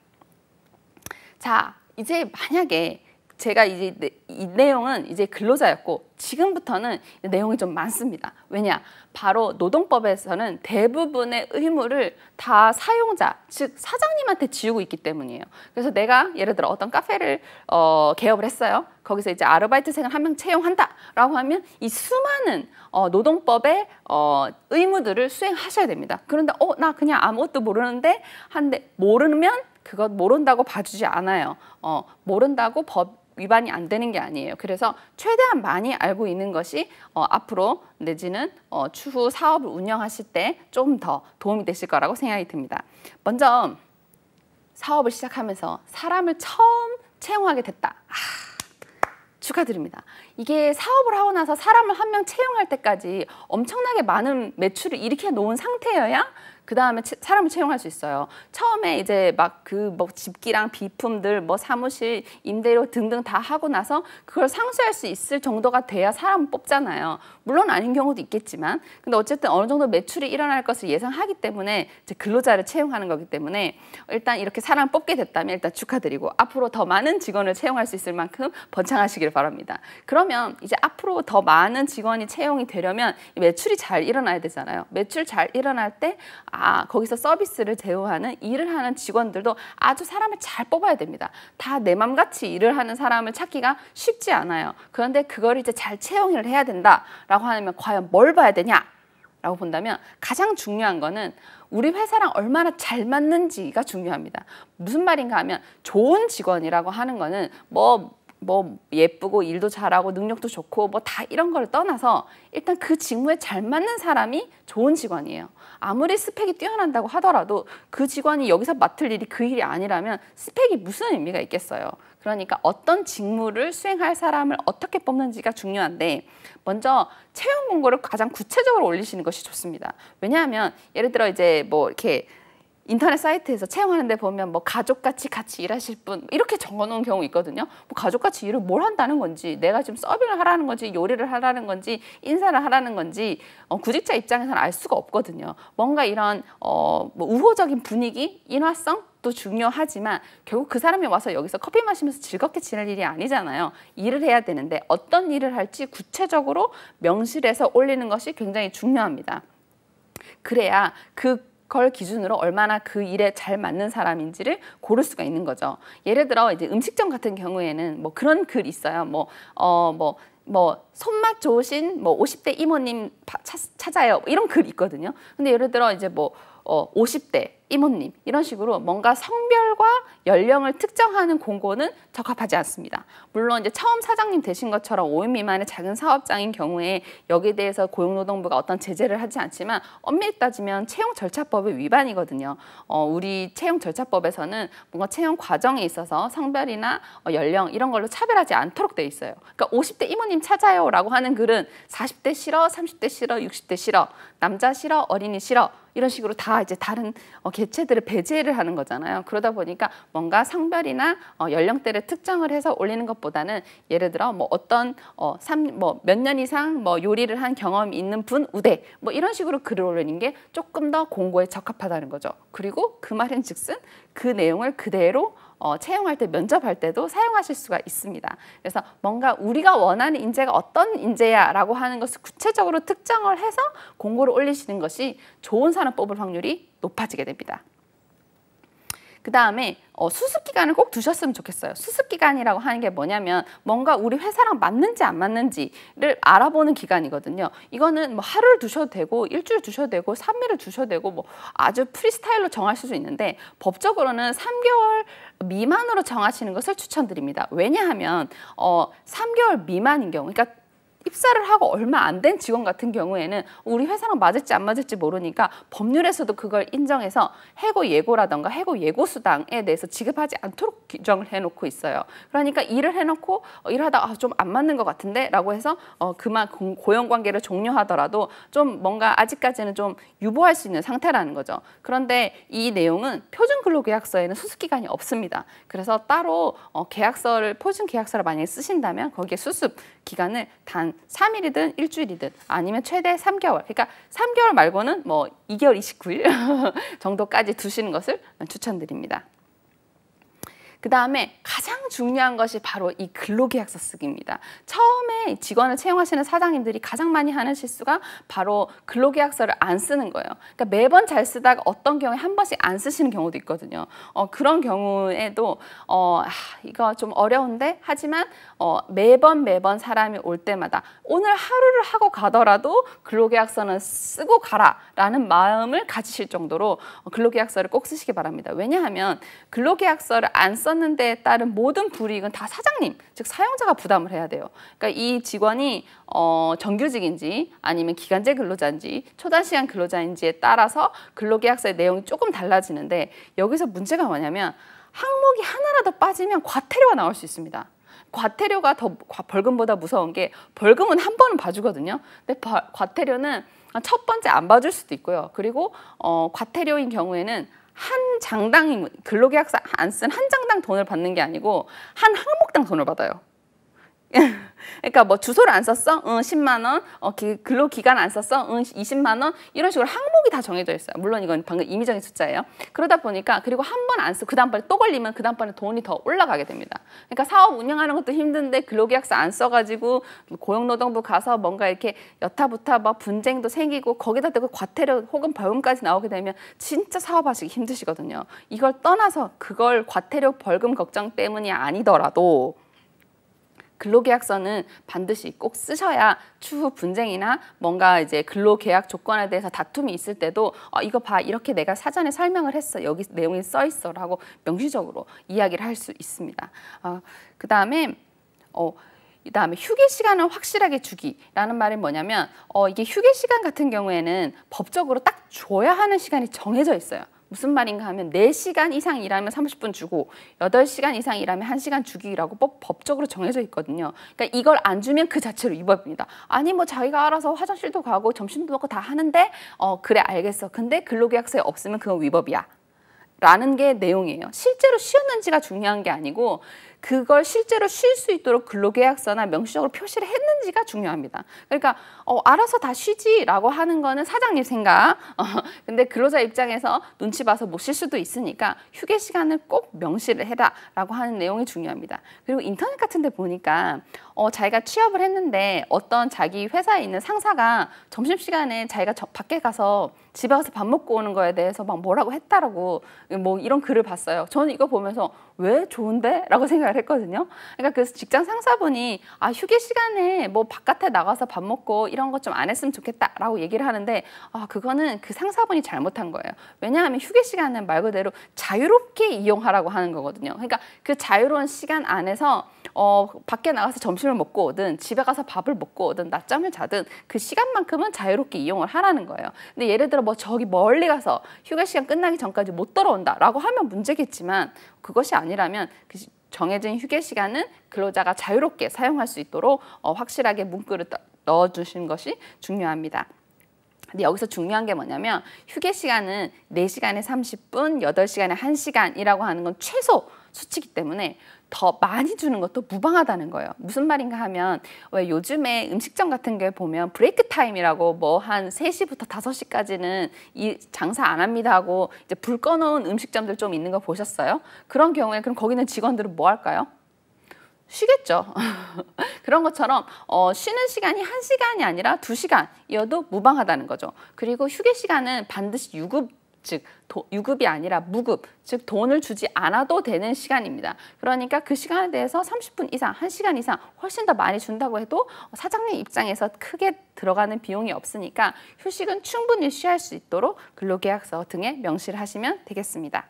Speaker 1: 자 이제 만약에 제가 이제 이 내용은 이제 근로자였고 지금부터는 내용이 좀 많습니다. 왜냐? 바로 노동법에서는 대부분의 의무를 다 사용자, 즉 사장님한테 지우고 있기 때문이에요. 그래서 내가 예를 들어 어떤 카페를 어, 개업을 했어요. 거기서 이제 아르바이트생을 한 명 채용한다라고 하면 이 수많은 어, 노동법의 어, 의무들을 수행하셔야 됩니다. 그런데 어, 나 그냥 아무것도 모르는데 한데 모르면 그것 모른다고 봐주지 않아요. 어, 모른다고 법 위반이 안 되는 게 아니에요. 그래서 최대한 많이 알고 있는 것이 어, 앞으로 내지는 어, 추후 사업을 운영하실 때 좀 더 도움이 되실 거라고 생각이 듭니다. 먼저 사업을 시작하면서 사람을 처음 채용하게 됐다. 아, 축하드립니다. 이게 사업을 하고 나서 사람을 한 명 채용할 때까지 엄청나게 많은 매출을 일으켜 놓은 상태여야 그 다음에 사람을 채용할 수 있어요. 처음에 이제 막 그 뭐 집기랑 비품들 뭐 사무실 임대료 등등 다 하고 나서 그걸 상쇄할 수 있을 정도가 돼야 사람 뽑잖아요. 물론 아닌 경우도 있겠지만 근데 어쨌든 어느 정도 매출이 일어날 것을 예상하기 때문에 이제 근로자를 채용하는 거기 때문에 일단 이렇게 사람 뽑게 됐다면 일단 축하드리고 앞으로 더 많은 직원을 채용할 수 있을 만큼 번창하시길 바랍니다. 그러면 이제 앞으로 더 많은 직원이 채용이 되려면 매출이 잘 일어나야 되잖아요. 매출 잘 일어날 때 아, 거기서 서비스를 제어하는 일을 하는 직원들도 아주 사람을 잘 뽑아야 됩니다. 다 내 맘같이 일을 하는 사람을 찾기가 쉽지 않아요. 그런데 그걸 이제 잘 채용을 해야 된다라고 하면 과연 뭘 봐야 되냐? 라고 본다면 가장 중요한 거는 우리 회사랑 얼마나 잘 맞는지가 중요합니다. 무슨 말인가 하면 좋은 직원이라고 하는 거는 뭐뭐 예쁘고 일도 잘하고 능력도 좋고 뭐 다 이런 걸 떠나서 일단 그 직무에 잘 맞는 사람이 좋은 직원이에요. 아무리 스펙이 뛰어난다고 하더라도 그 직원이 여기서 맡을 일이 그 일이 아니라면 스펙이 무슨 의미가 있겠어요. 그러니까 어떤 직무를 수행할 사람을 어떻게 뽑는지가 중요한데 먼저 채용 공고를 가장 구체적으로 올리시는 것이 좋습니다. 왜냐하면 예를 들어 이제 뭐 이렇게 인터넷 사이트에서 채용하는데 보면 뭐 가족같이 같이 일하실 분 뭐 이렇게 적어놓은 경우 있거든요. 뭐 가족같이 일을 뭘 한다는 건지 내가 지금 서빙을 하라는 건지 요리를 하라는 건지 인사를 하라는 건지 어, 구직자 입장에서는 알 수가 없거든요. 뭔가 이런 어, 뭐 우호적인 분위기, 인화성 또 중요하지만 결국 그 사람이 와서 여기서 커피 마시면서 즐겁게 지낼 일이 아니잖아요. 일을 해야 되는데 어떤 일을 할지 구체적으로 명실해서 올리는 것이 굉장히 중요합니다. 그래야 그걸 기준으로 얼마나 그 일에 잘 맞는 사람인지를 고를 수가 있는 거죠. 예를 들어 이제 음식점 같은 경우에는 뭐 그런 글 있어요. 뭐 어, 뭐, 뭐 손맛 좋으신 뭐 50대 이모님 찾아요. 뭐 이런 글 있거든요. 근데 예를 들어 이제 뭐 어, 50대 이모님 이런 식으로 뭔가 성별과 연령을 특정하는 공고는 적합하지 않습니다. 물론 이제 처음 사장님 되신 것처럼 5인 미만의 작은 사업장인 경우에 여기에 대해서 고용노동부가 어떤 제재를 하지 않지만 엄밀히 따지면 채용 절차법의 위반이거든요. 어, 우리 채용 절차법에서는 뭔가 채용 과정에 있어서 성별이나 어, 연령 이런 걸로 차별하지 않도록 돼 있어요. 그러니까 50대 이모님 찾아요라고 하는 글은 40대 싫어, 30대 싫어, 60대 싫어, 남자 싫어, 어린이 싫어 이런 식으로 다 이제 다른 어, 개체들을 배제를 하는 거잖아요. 그러다 보니까 뭔가 성별이나 어, 연령대를 특정을 해서 올리는 것보다는 예를 들어 뭐 어떤 어, 뭐몇 년 이상 뭐 요리를 한 경험이 있는 분 우대 뭐 이런 식으로 글을 올리는 게 조금 더 공고에 적합하다는 거죠. 그리고 그 말인즉슨 그 내용을 그대로 어, 채용할 때 면접할 때도 사용하실 수가 있습니다. 그래서 뭔가 우리가 원하는 인재가 어떤 인재야라고 하는 것을 구체적으로 특정을 해서 공고를 올리시는 것이 좋은 사람 뽑을 확률이 높아지게 됩니다. 그 다음에 어, 수습 기간을 꼭 두셨으면 좋겠어요. 수습 기간이라고 하는 게 뭐냐면 뭔가 우리 회사랑 맞는지 안 맞는지를 알아보는 기간이거든요. 이거는 뭐 하루를 두셔도 되고 일주일 두셔도 되고 삼일을 두셔도 되고 뭐 아주 프리스타일로 정하수 있는데 법적으로는 삼개월 미만으로 정하시는 것을 추천드립니다. 왜냐하면 어, 3개월 미만인 경우 그러니까 입사를 하고 얼마 안 된 직원 같은 경우에는 우리 회사랑 맞을지 안 맞을지 모르니까 법률에서도 그걸 인정해서 해고 예고라던가 해고 예고 수당에 대해서 지급하지 않도록 규정을 해놓고 있어요. 그러니까 일을 해놓고 어, 일하다 아, 좀안 맞는 것 같은데 라고 해서 어, 그만 고용관계를 종료하더라도 좀 뭔가 아직까지는 좀 유보할 수 있는 상태라는 거죠. 그런데 이 내용은 표준 근로계약서에는 수습기간이 없습니다. 그래서 따로 어, 계약서를 표준 계약서를 만약에 쓰신다면 거기에 수습 기간을 단 3일이든 일주일이든 아니면 최대 3개월 그러니까 3개월 말고는 뭐2개월2 9일 정도까지 두시는 것을 추천드립니다. 그 다음에 가장 중요한 것이 바로 이 근로계약서 쓰기입니다. 처음에 직원을 채용하시는 사장님들이 가장 많이 하는 실수가 바로 근로계약서를 안 쓰는 거예요. 그러니까 매번 잘 쓰다가 어떤 경우에 한 번씩 안 쓰시는 경우도 있거든요. 어, 그런 경우에도 어, 아, 이거 좀 어려운데 하지만 어, 매번 매번 사람이 올 때마다 오늘 하루를 하고 가더라도 근로계약서는 쓰고 가라라는 마음을 가지실 정도로 어, 근로계약서를 꼭 쓰시기 바랍니다. 왜냐하면 근로계약서를 안 써. 썼는 데 따른 모든 불이익은 다 사장님, 즉 사용자가 부담을 해야 돼요. 그러니까 이 직원이 어, 정규직인지 아니면 기간제 근로자인지 초단시간 근로자인지에 따라서 근로계약서의 내용이 조금 달라지는데 여기서 문제가 뭐냐면 항목이 하나라도 빠지면 과태료가 나올 수 있습니다. 과태료가 더 벌금보다 무서운 게 벌금은 한 번은 봐주거든요. 근데 과태료는 첫 번째 안 봐줄 수도 있고요. 그리고 어, 과태료인 경우에는 한 장당 이 근로계약서 안 쓴 한 장당 돈을 받는 게 아니고 한 항목당 돈을 받아요. 그러니까 뭐 주소를 안 썼어? 응, 10만 원. 어, 기, 근로 기간 안 썼어? 응, 20만 원. 이런 식으로 항목이 다 정해져 있어요. 물론 이건 방금 임의적인 숫자예요. 그러다 보니까 그리고 한 번 안 써. 그 다음번에 또 걸리면 그 다음번에 돈이 더 올라가게 됩니다. 그러니까 사업 운영하는 것도 힘든데 근로계약서 안 써가지고 고용노동부 가서 뭔가 이렇게 여타부타 막 분쟁도 생기고 거기다 대고 과태료 혹은 벌금까지 나오게 되면 진짜 사업하시기 힘드시거든요. 이걸 떠나서 그걸 과태료 벌금 걱정 때문이 아니더라도 근로계약서는 반드시 꼭 쓰셔야 추후 분쟁이나 뭔가 이제 근로계약 조건에 대해서 다툼이 있을 때도 어, 이거 봐 이렇게 내가 사전에 설명을 했어 여기 내용이 써 있어라고 명시적으로 이야기를 할 수 있습니다. 어, 그 다음에 어, 그 다음에 휴게 시간을 확실하게 주기라는 말은 뭐냐면 어, 이게 휴게 시간 같은 경우에는 법적으로 딱 줘야 하는 시간이 정해져 있어요. 무슨 말인가 하면 4시간 이상 일하면 30분 주고 8시간 이상 일하면 1시간 주기라고 법적으로 정해져 있거든요. 그러니까 이걸 안 주면 그 자체로 위법입니다. 아니 뭐 자기가 알아서 화장실도 가고 점심도 먹고 다 하는데 어 그래 알겠어. 근데 근로계약서에 없으면 그건 위법이야. 라는 게 내용이에요. 실제로 쉬었는지가 중요한 게 아니고 그걸 실제로 쉴 수 있도록 근로계약서나 명시적으로 표시를 했는지가 중요합니다. 그러니까 어, 알아서 다 쉬지라고 하는 거는 사장님 생각. 어, 근데 근로자 입장에서 눈치 봐서 못 쉴 수도 있으니까 휴게 시간을 꼭 명시를 해라라고 하는 내용이 중요합니다. 그리고 인터넷 같은 데 보니까 어, 자기가 취업을 했는데 어떤 자기 회사에 있는 상사가 점심시간에 자기가 저, 밖에 가서 집에 가서 밥 먹고 오는 거에 대해서 막 뭐라고 했다라고 뭐 이런 글을 봤어요. 저는 이거 보면서 왜 좋은데? 라고 생각을 했거든요. 그러니까 그 직장 상사분이 아, 휴게 시간에 뭐 바깥에 나가서 밥 먹고 이런 것 좀 안 했으면 좋겠다라고 얘기를 하는데 아, 그거는 그 상사분이 잘못한 거예요. 왜냐하면 휴게 시간은 말 그대로 자유롭게 이용하라고 하는 거거든요. 그러니까 그 자유로운 시간 안에서 어, 밖에 나가서 점심을 먹고 오든 집에 가서 밥을 먹고 오든 낮잠을 자든 그 시간만큼은 자유롭게 이용을 하라는 거예요. 근데 예를 들어 뭐 저기 멀리 가서 휴게 시간 끝나기 전까지 못 돌아온다라고 하면 문제겠지만 그것이 아니라면 그 정해진 휴게 시간은 근로자가 자유롭게 사용할 수 있도록 어, 확실하게 문구를 넣어주신 것이 중요합니다. 근데 여기서 중요한 게 뭐냐면 휴게 시간은 네시간에 삼십 분 여덟 시간에 한시간이라고 하는 건 최소 수치기 이 때문에 더 많이 주는 것도 무방하다는 거예요. 무슨 말인가 하면 왜 요즘에 음식점 같은 게 보면 브레이크 타임이라고 뭐 한3시부터5 시까지는이 장사 안 합니다 하고 이제 불 꺼놓은 음식점들 좀 있는 거 보셨어요? 그런 경우에 그럼 거기는 직원들은 뭐 할까요? 쉬겠죠. 그런 것처럼 어, 쉬는 시간이 1시간이 아니라 2시간이어도 무방하다는 거죠. 그리고 휴게 시간은 반드시 유급 즉 도, 유급이 아니라 무급, 즉 돈을 주지 않아도 되는 시간입니다. 그러니까 그 시간에 대해서 30분 이상, 1시간 이상 훨씬 더 많이 준다고 해도 사장님 입장에서 크게 들어가는 비용이 없으니까 휴식은 충분히 쉬할수 있도록 근로계약서 등에 명시를 하시면 되겠습니다.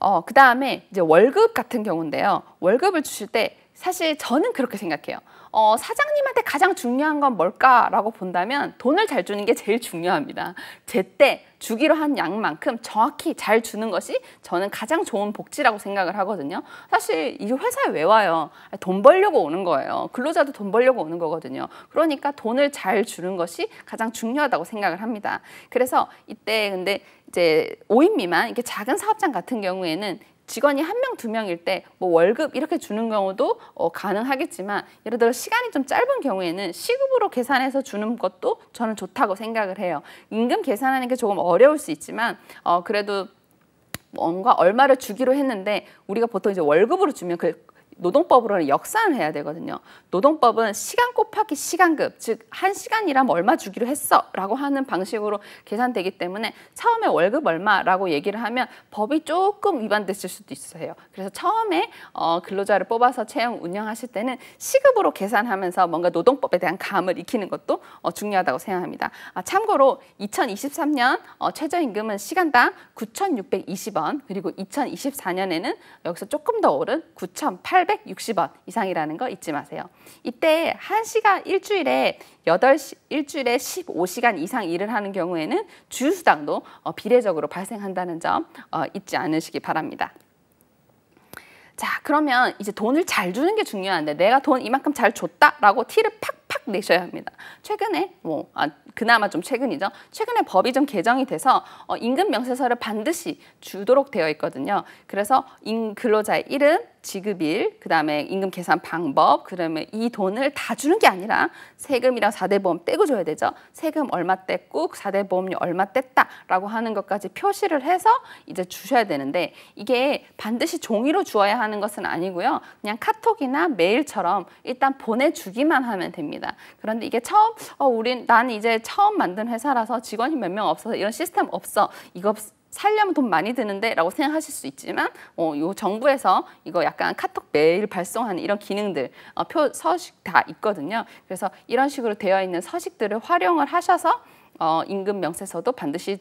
Speaker 1: 어, 그 다음에 이제 월급 같은 경우인데요. 월급을 주실 때 사실 저는 그렇게 생각해요. 어, 사장님한테 가장 중요한 건 뭘까라고 본다면 돈을 잘 주는 게 제일 중요합니다. 제때 주기로 한 양만큼 정확히 잘 주는 것이 저는 가장 좋은 복지라고 생각을 하거든요. 사실 이 회사에 왜 와요? 돈 벌려고 오는 거예요. 근로자도 돈 벌려고 오는 거거든요. 그러니까 돈을 잘 주는 것이 가장 중요하다고 생각을 합니다. 그래서 이때 근데 이제 5인 미만 이렇게 작은 사업장 같은 경우에는 직원이 한 명, 두 명일 때 뭐 월급 이렇게 주는 경우도 어, 가능하겠지만 예를 들어 시간이 좀 짧은 경우에는 시급으로 계산해서 주는 것도 저는 좋다고 생각을 해요. 임금 계산하는 게 조금 어려울 수 있지만 어, 그래도 뭔가 얼마를 주기로 했는데 우리가 보통 이제 월급으로 주면 그 노동법으로는 역산을 해야 되거든요. 노동법은 시간 곱하기 시간급, 즉 한 시간이라면 얼마 주기로 했어라고 하는 방식으로 계산되기 때문에 처음에 월급 얼마라고 얘기를 하면 법이 조금 위반됐을 수도 있어요. 그래서 처음에 어, 근로자를 뽑아서 채용 운영하실 때는 시급으로 계산하면서 뭔가 노동법에 대한 감을 익히는 것도 어, 중요하다고 생각합니다. 아, 참고로 2023년 어, 최저임금은 시간당 9,620원 그리고 2024년에는 여기서 조금 더 오른 9,800 860원 이상이라는 거 잊지 마세요. 이때 1시간 일주일에 8시 일주일에 15시간 이상 일을 하는 경우에는 주휴수당도 어, 비례적으로 발생한다는 점 어, 잊지 않으시기 바랍니다. 자 그러면 이제 돈을 잘 주는 게 중요한데 내가 돈 이만큼 잘 줬다라고 티를 팍팍 내셔야 합니다. 최근에 뭐 아, 그나마 좀 최근이죠. 최근에 법이 좀 개정이 돼서 어, 임금 명세서를 반드시 주도록 되어 있거든요. 그래서 인 근로자의 이름, 지급일, 그다음에 임금 계산 방법, 그러면이 돈을 다 주는 게 아니라 세금이랑 4대 보험 떼고 줘야 되죠. 세금 얼마 뗐고4대 그 보험료 얼마 뗐다라고 하는 것까지 표시를 해서 이제 주셔야 되는데 이게 반드시 종이로 주어야 하는 것은 아니고요. 그냥 카톡이나 메일처럼 일단 보내주기만 하면 됩니다. 그런데 이게 처음 어 우린 난 이제 처음 만든 회사라서 직원이 몇 명 없어서 이런 시스템 없어. 이거 살려면 돈 많이 드는데 라고 생각하실 수 있지만 어, 요 정부에서 이거 약간 카톡 메일 발송하는 이런 기능들 어, 표 서식 다 있거든요. 그래서 이런 식으로 되어 있는 서식들을 활용을 하셔서 어, 임금 명세서도 반드시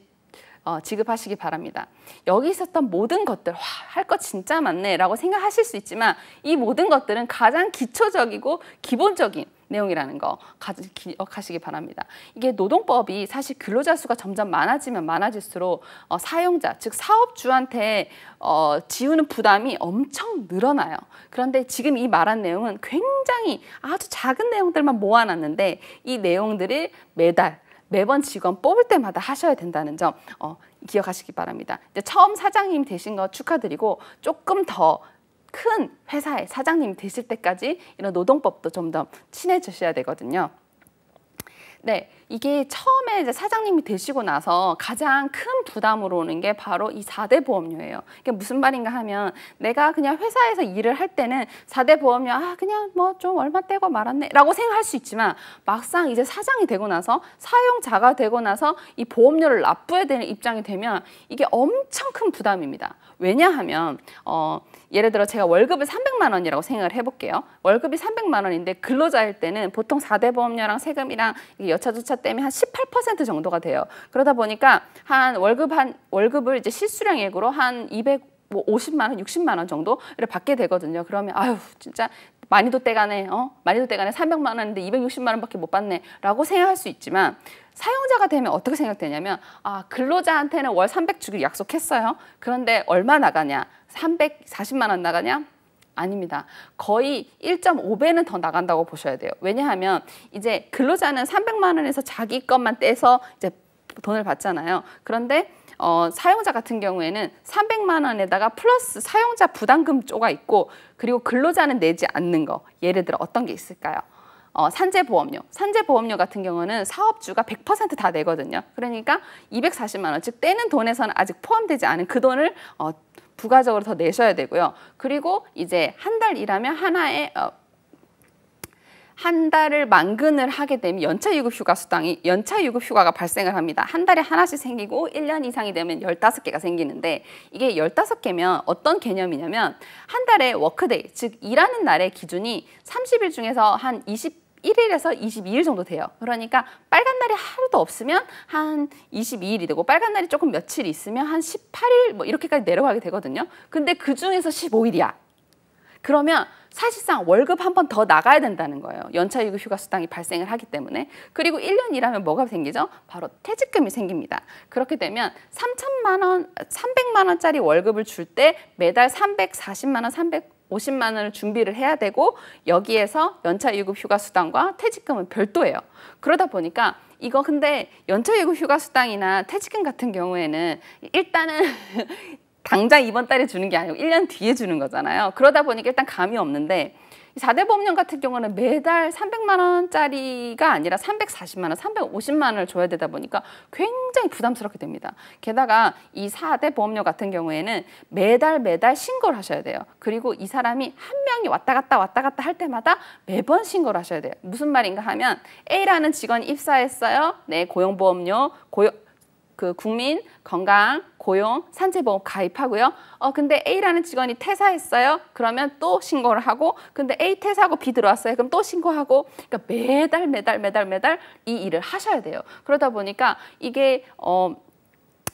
Speaker 1: 어, 지급하시기 바랍니다. 여기 있었던 모든 것들, 할 것 진짜 많네 라고 생각하실 수 있지만 이 모든 것들은 가장 기초적이고 기본적인 내용이라는 거 기억하시기 바랍니다. 이게 노동법이 사실 근로자 수가 점점 많아지면 많아질수록 어, 사용자, 즉 사업주한테 어, 지우는 부담이 엄청 늘어나요. 그런데 지금 이 말한 내용은 굉장히 아주 작은 내용들만 모아놨는데 이 내용들을 매달 매번 직원 뽑을 때마다 하셔야 된다는 점 어, 기억하시기 바랍니다. 이제 처음 사장님 되신 거 축하드리고 조금 더큰 회사의 사장님이 되실 때까지 이런 노동법도 좀 더 친해지셔야 되거든요. 네, 이게 처음에 이제 사장님이 되시고 나서 가장 큰 부담으로 오는 게 바로 이사대 보험료예요. 이게 무슨 말인가 하면 내가 그냥 회사에서 일을 할 때는 사대 보험료 아 그냥 뭐 좀 얼마 떼고 말았네 라고 생각할 수 있지만 막상 이제 사장이 되고 나서 사용자가 되고 나서 이 보험료를 납부해야 되는 입장이 되면 이게 엄청 큰 부담입니다. 왜냐하면 어 예를 들어 제가 월급을 300만 원이라고 생각을 해볼게요. 월급이 300만 원인데 근로자일 때는 보통 4대 보험료랑 세금이랑 여차저차 때문에 한 18% 정도가 돼요. 그러다 보니까 한 월급 한 월급을 이제 실수령액으로 한 200. 뭐 50만 원, 60만 원 정도를 받게 되거든요. 그러면 아유 진짜 많이도 떼가네, 어? 많이도 떼가네, 300만 원인데 260만 원밖에 못 받네 라고 생각할 수 있지만 사용자가 되면 어떻게 생각되냐면 아 근로자한테는 월 300주기 약속했어요. 그런데 얼마 나가냐? 340만 원 나가냐? 아닙니다. 거의 1.5배는 더 나간다고 보셔야 돼요. 왜냐하면 이제 근로자는 300만 원에서 자기 것만 떼서 이제 돈을 받잖아요. 그런데 어, 사용자 같은 경우에는 300만 원에다가 플러스 사용자 부담금 쪼가 있고 그리고 근로자는 내지 않는 거 예를 들어 어떤 게 있을까요? 어, 산재보험료. 산재보험료 같은 경우는 사업주가 100%다 내거든요. 그러니까 240만 원, 즉 떼는 돈에서는 아직 포함되지 않은 그 돈을 어, 부가적으로 더 내셔야 되고요. 그리고 이제 한 달 일하면 하나의 어, 한 달을 만근을 하게 되면 연차 유급 휴가 수당이 연차 유급 휴가가 발생을 합니다. 한 달에 하나씩 생기고 1년 이상이 되면 15개가 생기는데 이게 15개면 어떤 개념이냐면 한 달에 워크데이 즉 일하는 날의 기준이 30일 중에서 한 20, 1일에서 22일 정도 돼요. 그러니까 빨간 날이 하루도 없으면 한 22일이 되고 빨간 날이 조금 며칠 있으면 한 18일 뭐 이렇게까지 내려가게 되거든요. 근데 그 중에서 15일이야. 그러면 사실상 월급 한 번 더 나가야 된다는 거예요. 연차유급 휴가수당이 발생을 하기 때문에. 그리고 1년 일하면 뭐가 생기죠? 바로 퇴직금이 생깁니다. 그렇게 되면 3천만 원, 300만 원짜리 월급을 줄 때 매달 340만 원, 3 50만 원을 준비를 해야 되고 여기에서 연차유급 휴가수당과 퇴직금은 별도예요. 그러다 보니까 이거 근데 연차유급 휴가수당이나 퇴직금 같은 경우에는 일단은 당장 이번 달에 주는 게 아니고 1년 뒤에 주는 거잖아요. 그러다 보니까 일단 감이 없는데 4대 보험료 같은 경우는 매달 300만 원짜리가 아니라 340만 원, 350만 원을 줘야 되다 보니까 굉장히 부담스럽게 됩니다. 게다가 이 4대 보험료 같은 경우에는 매달 매달 신고를 하셔야 돼요. 그리고 이 사람이 한 명이 왔다 갔다 왔다 갔다 할 때마다 매번 신고를 하셔야 돼요. 무슨 말인가 하면 A라는 직원이 입사했어요. 네, 고용보험료, 고용 그 국민 건강 고용 산재보험 가입하고요. 어 근데 A라는 직원이 퇴사했어요. 그러면 또 신고를 하고 근데 A 퇴사하고 B 들어왔어요. 그럼 또 신고하고 그러니까 매달 매달 매달 매달 이 일을 하셔야 돼요. 그러다 보니까 이게 어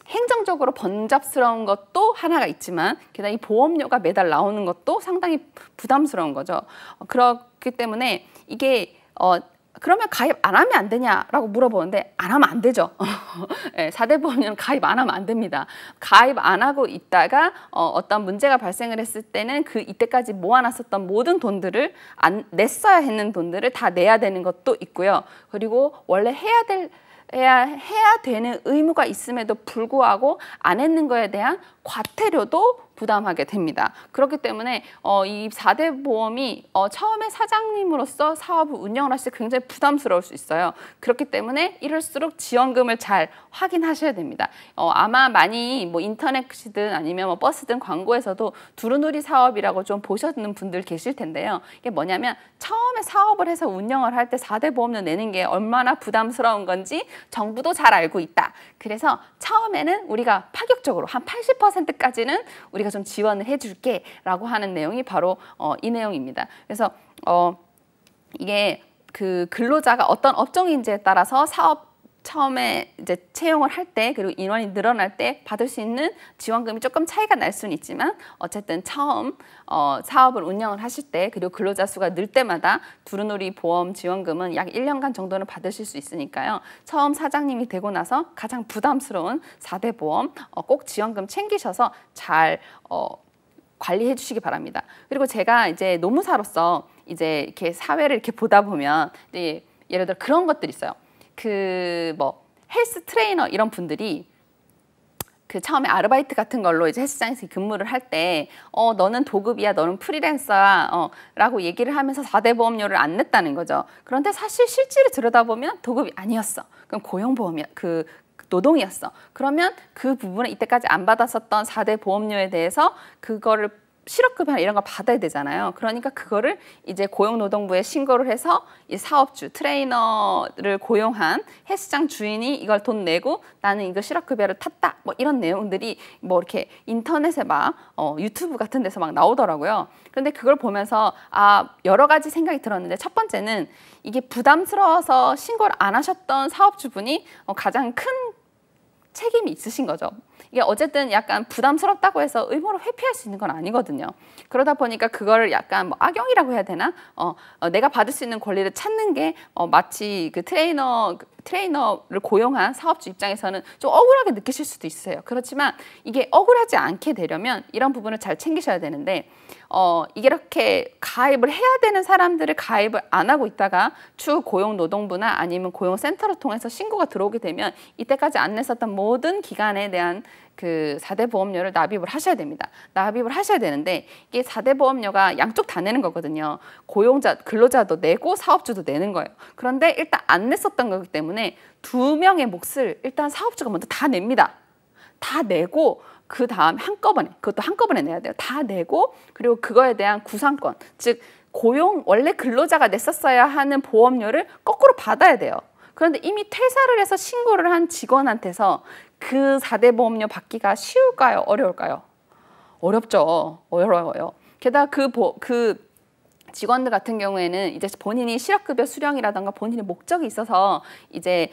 Speaker 1: 행정적으로 번잡스러운 것도 하나가 있지만 게다가 이 보험료가 매달 나오는 것도 상당히 부담스러운 거죠. 어, 그렇기 때문에 이게 어 그러면 가입 안 하면 안 되냐라고 물어보는데 안 하면 안 되죠. 예, 사대 보험료는 가입 안 하면 안 됩니다. 가입 안 하고 있다가 어, 어떤 문제가 발생을 했을 때는 그 이때까지 모아놨었던 모든 돈들을 안 냈어야 했는 돈들을 다 내야 되는 것도 있고요. 그리고 원래 해야 될 해야 해야 되는 의무가 있음에도 불구하고 안 했는 거에 대한 과태료도 부담하게 됩니다. 그렇기 때문에 어, 이사대 보험이 어, 처음에 사장님으로서 사업을 운영을 하실 때 굉장히 부담스러울 수 있어요. 그렇기 때문에 이럴수록 지원금을 잘 확인하셔야 됩니다. 어, 아마 많이 뭐 인터넷이든 아니면 뭐 버스든 광고에서도 두루누리 사업이라고 좀 보셨는 분들 계실 텐데요. 이게 뭐냐면 처음에 사업을 해서 운영을 할 때 사대 보험료 내는 게 얼마나 부담스러운 건지 정부도 잘 알고 있다. 그래서 처음에는 우리가 파격적으로 한80% 10%까지는 우리가 좀 지원을 해줄게 라고 하는 내용이 바로 어, 이 내용입니다. 그래서 어, 이게 그 근로자가 어떤 업종인지에 따라서 사업 처음에 이제 채용을 할 때 그리고 인원이 늘어날 때 받을 수 있는 지원금이 조금 차이가 날 수는 있지만 어쨌든 처음 어, 사업을 운영을 하실 때 그리고 근로자 수가 늘 때마다 두루누리 보험 지원금은 약 1년간 정도는 받으실 수 있으니까요. 처음 사장님이 되고 나서 가장 부담스러운 4대 보험 어, 꼭 지원금 챙기셔서 잘 어, 관리해 주시기 바랍니다. 그리고 제가 이제 노무사로서 이제 이렇게 사회를 이렇게 보다 보면 예를 들어 그런 것들이 있어요. 그뭐 헬스 트레이너 이런 분들이 그 처음에 아르바이트 같은 걸로 이제 헬스장에서 근무를 할 때 어 너는 도급이야 너는 프리랜서야 어 라고 얘기를 하면서 4대 보험료를 안 냈다는 거죠. 그런데 사실 실제로 들여다보면 도급이 아니었어. 그럼 고용보험이야. 그 노동이었어. 그러면 그 부분에 이때까지 안 받았었던 4대 보험료에 대해서 그거를 실업급여나 이런 걸 받아야 되잖아요. 그러니까 그거를 이제 고용노동부에 신고를 해서 이 사업주 트레이너를 고용한 헬스장 주인이 이걸 돈 내고 나는 이거 실업급여를 탔다 뭐 이런 내용들이 뭐 이렇게 인터넷에 막 어, 유튜브 같은 데서 막 나오더라고요. 그런데 그걸 보면서 아 여러 가지 생각이 들었는데 첫 번째는 이게 부담스러워서 신고를 안 하셨던 사업주분이 어, 가장 큰 책임이 있으신 거죠. 이게 어쨌든 약간 부담스럽다고 해서 의무로 회피할 수 있는 건 아니거든요. 그러다 보니까 그걸 약간 뭐 악용이라고 해야 되나? 어, 어 내가 받을 수 있는 권리를 찾는 게 어, 마치 그 트레이너 그 트레이너를 고용한 사업주 입장에서는 좀 억울하게 느끼실 수도 있어요. 그렇지만 이게 억울하지 않게 되려면 이런 부분을 잘 챙기셔야 되는데 어, 이렇게 가입을 해야 되는 사람들을 가입을 안 하고 있다가 추후 고용노동부나 아니면 고용센터를 통해서 신고가 들어오게 되면 이때까지 안 냈었던 모든 기간에 대한 그사대 보험료를 납입을 하셔야 됩니다. 납입을 하셔야 되는데 이게 사대 보험료가 양쪽 다 내는 거거든요. 고용자, 근로자도 내고 사업주도 내는 거예요. 그런데 일단 안 냈었던 거기 때문에 두 명의 몫을 일단 사업주가 먼저 다 냅니다. 다 내고 그 다음 한꺼번에 그것도 한꺼번에 내야 돼요. 다 내고 그리고 그거에 대한 구상권 즉 고용 원래 근로자가 냈었어야 하는 보험료를 거꾸로 받아야 돼요. 그런데 이미 퇴사를 해서 신고를 한 직원한테서 그 4대 보험료 받기가 쉬울까요? 어려울까요? 어렵죠. 어려워요. 게다가 그, 보, 그 직원들 같은 경우에는 이제 본인이 실업급여 수령이라던가 본인의 목적이 있어서 이제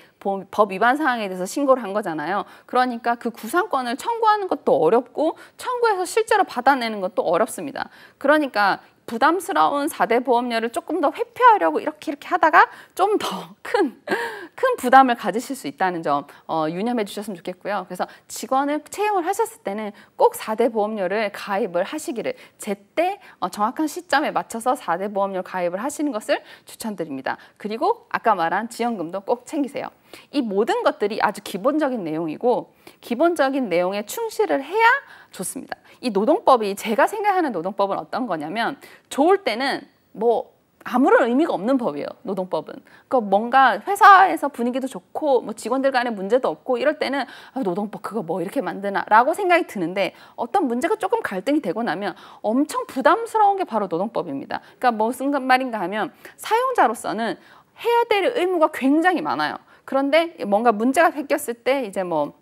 Speaker 1: 법 위반 사항에 대해서 신고를 한 거잖아요. 그러니까 그 구상권을 청구하는 것도 어렵고 청구해서 실제로 받아내는 것도 어렵습니다. 그러니까 부담스러운 사대 보험료를 조금 더 회피하려고 이렇게 이렇게 하다가 좀더큰 부담을 가지실 수 있다는 점 어, 유념해 주셨으면 좋겠고요. 그래서 직원을 채용을 하셨을 때는 꼭 4대 보험료를 가입을 하시기를 제때 어, 정확한 시점에 맞춰서 4대 보험료 가입을 하시는 것을 추천드립니다. 그리고 아까 말한 지원금도 꼭 챙기세요. 이 모든 것들이 아주 기본적인 내용이고 기본적인 내용에 충실을 해야 좋습니다. 이 노동법이 제가 생각하는 노동법은 어떤 거냐면 좋을 때는 뭐 아무런 의미가 없는 법이에요. 노동법은. 그러니까 뭔가 회사에서 분위기도 좋고 뭐 직원들 간에 문제도 없고 이럴 때는 아, 노동법 그거 뭐 이렇게 만드나라고 생각이 드는데 어떤 문제가 조금 갈등이 되고 나면 엄청 부담스러운 게 바로 노동법입니다. 그러니까 무슨 말인가 하면 사용자로서는 해야 될 의무가 굉장히 많아요. 그런데 뭔가 문제가 생겼을 때 이제 뭐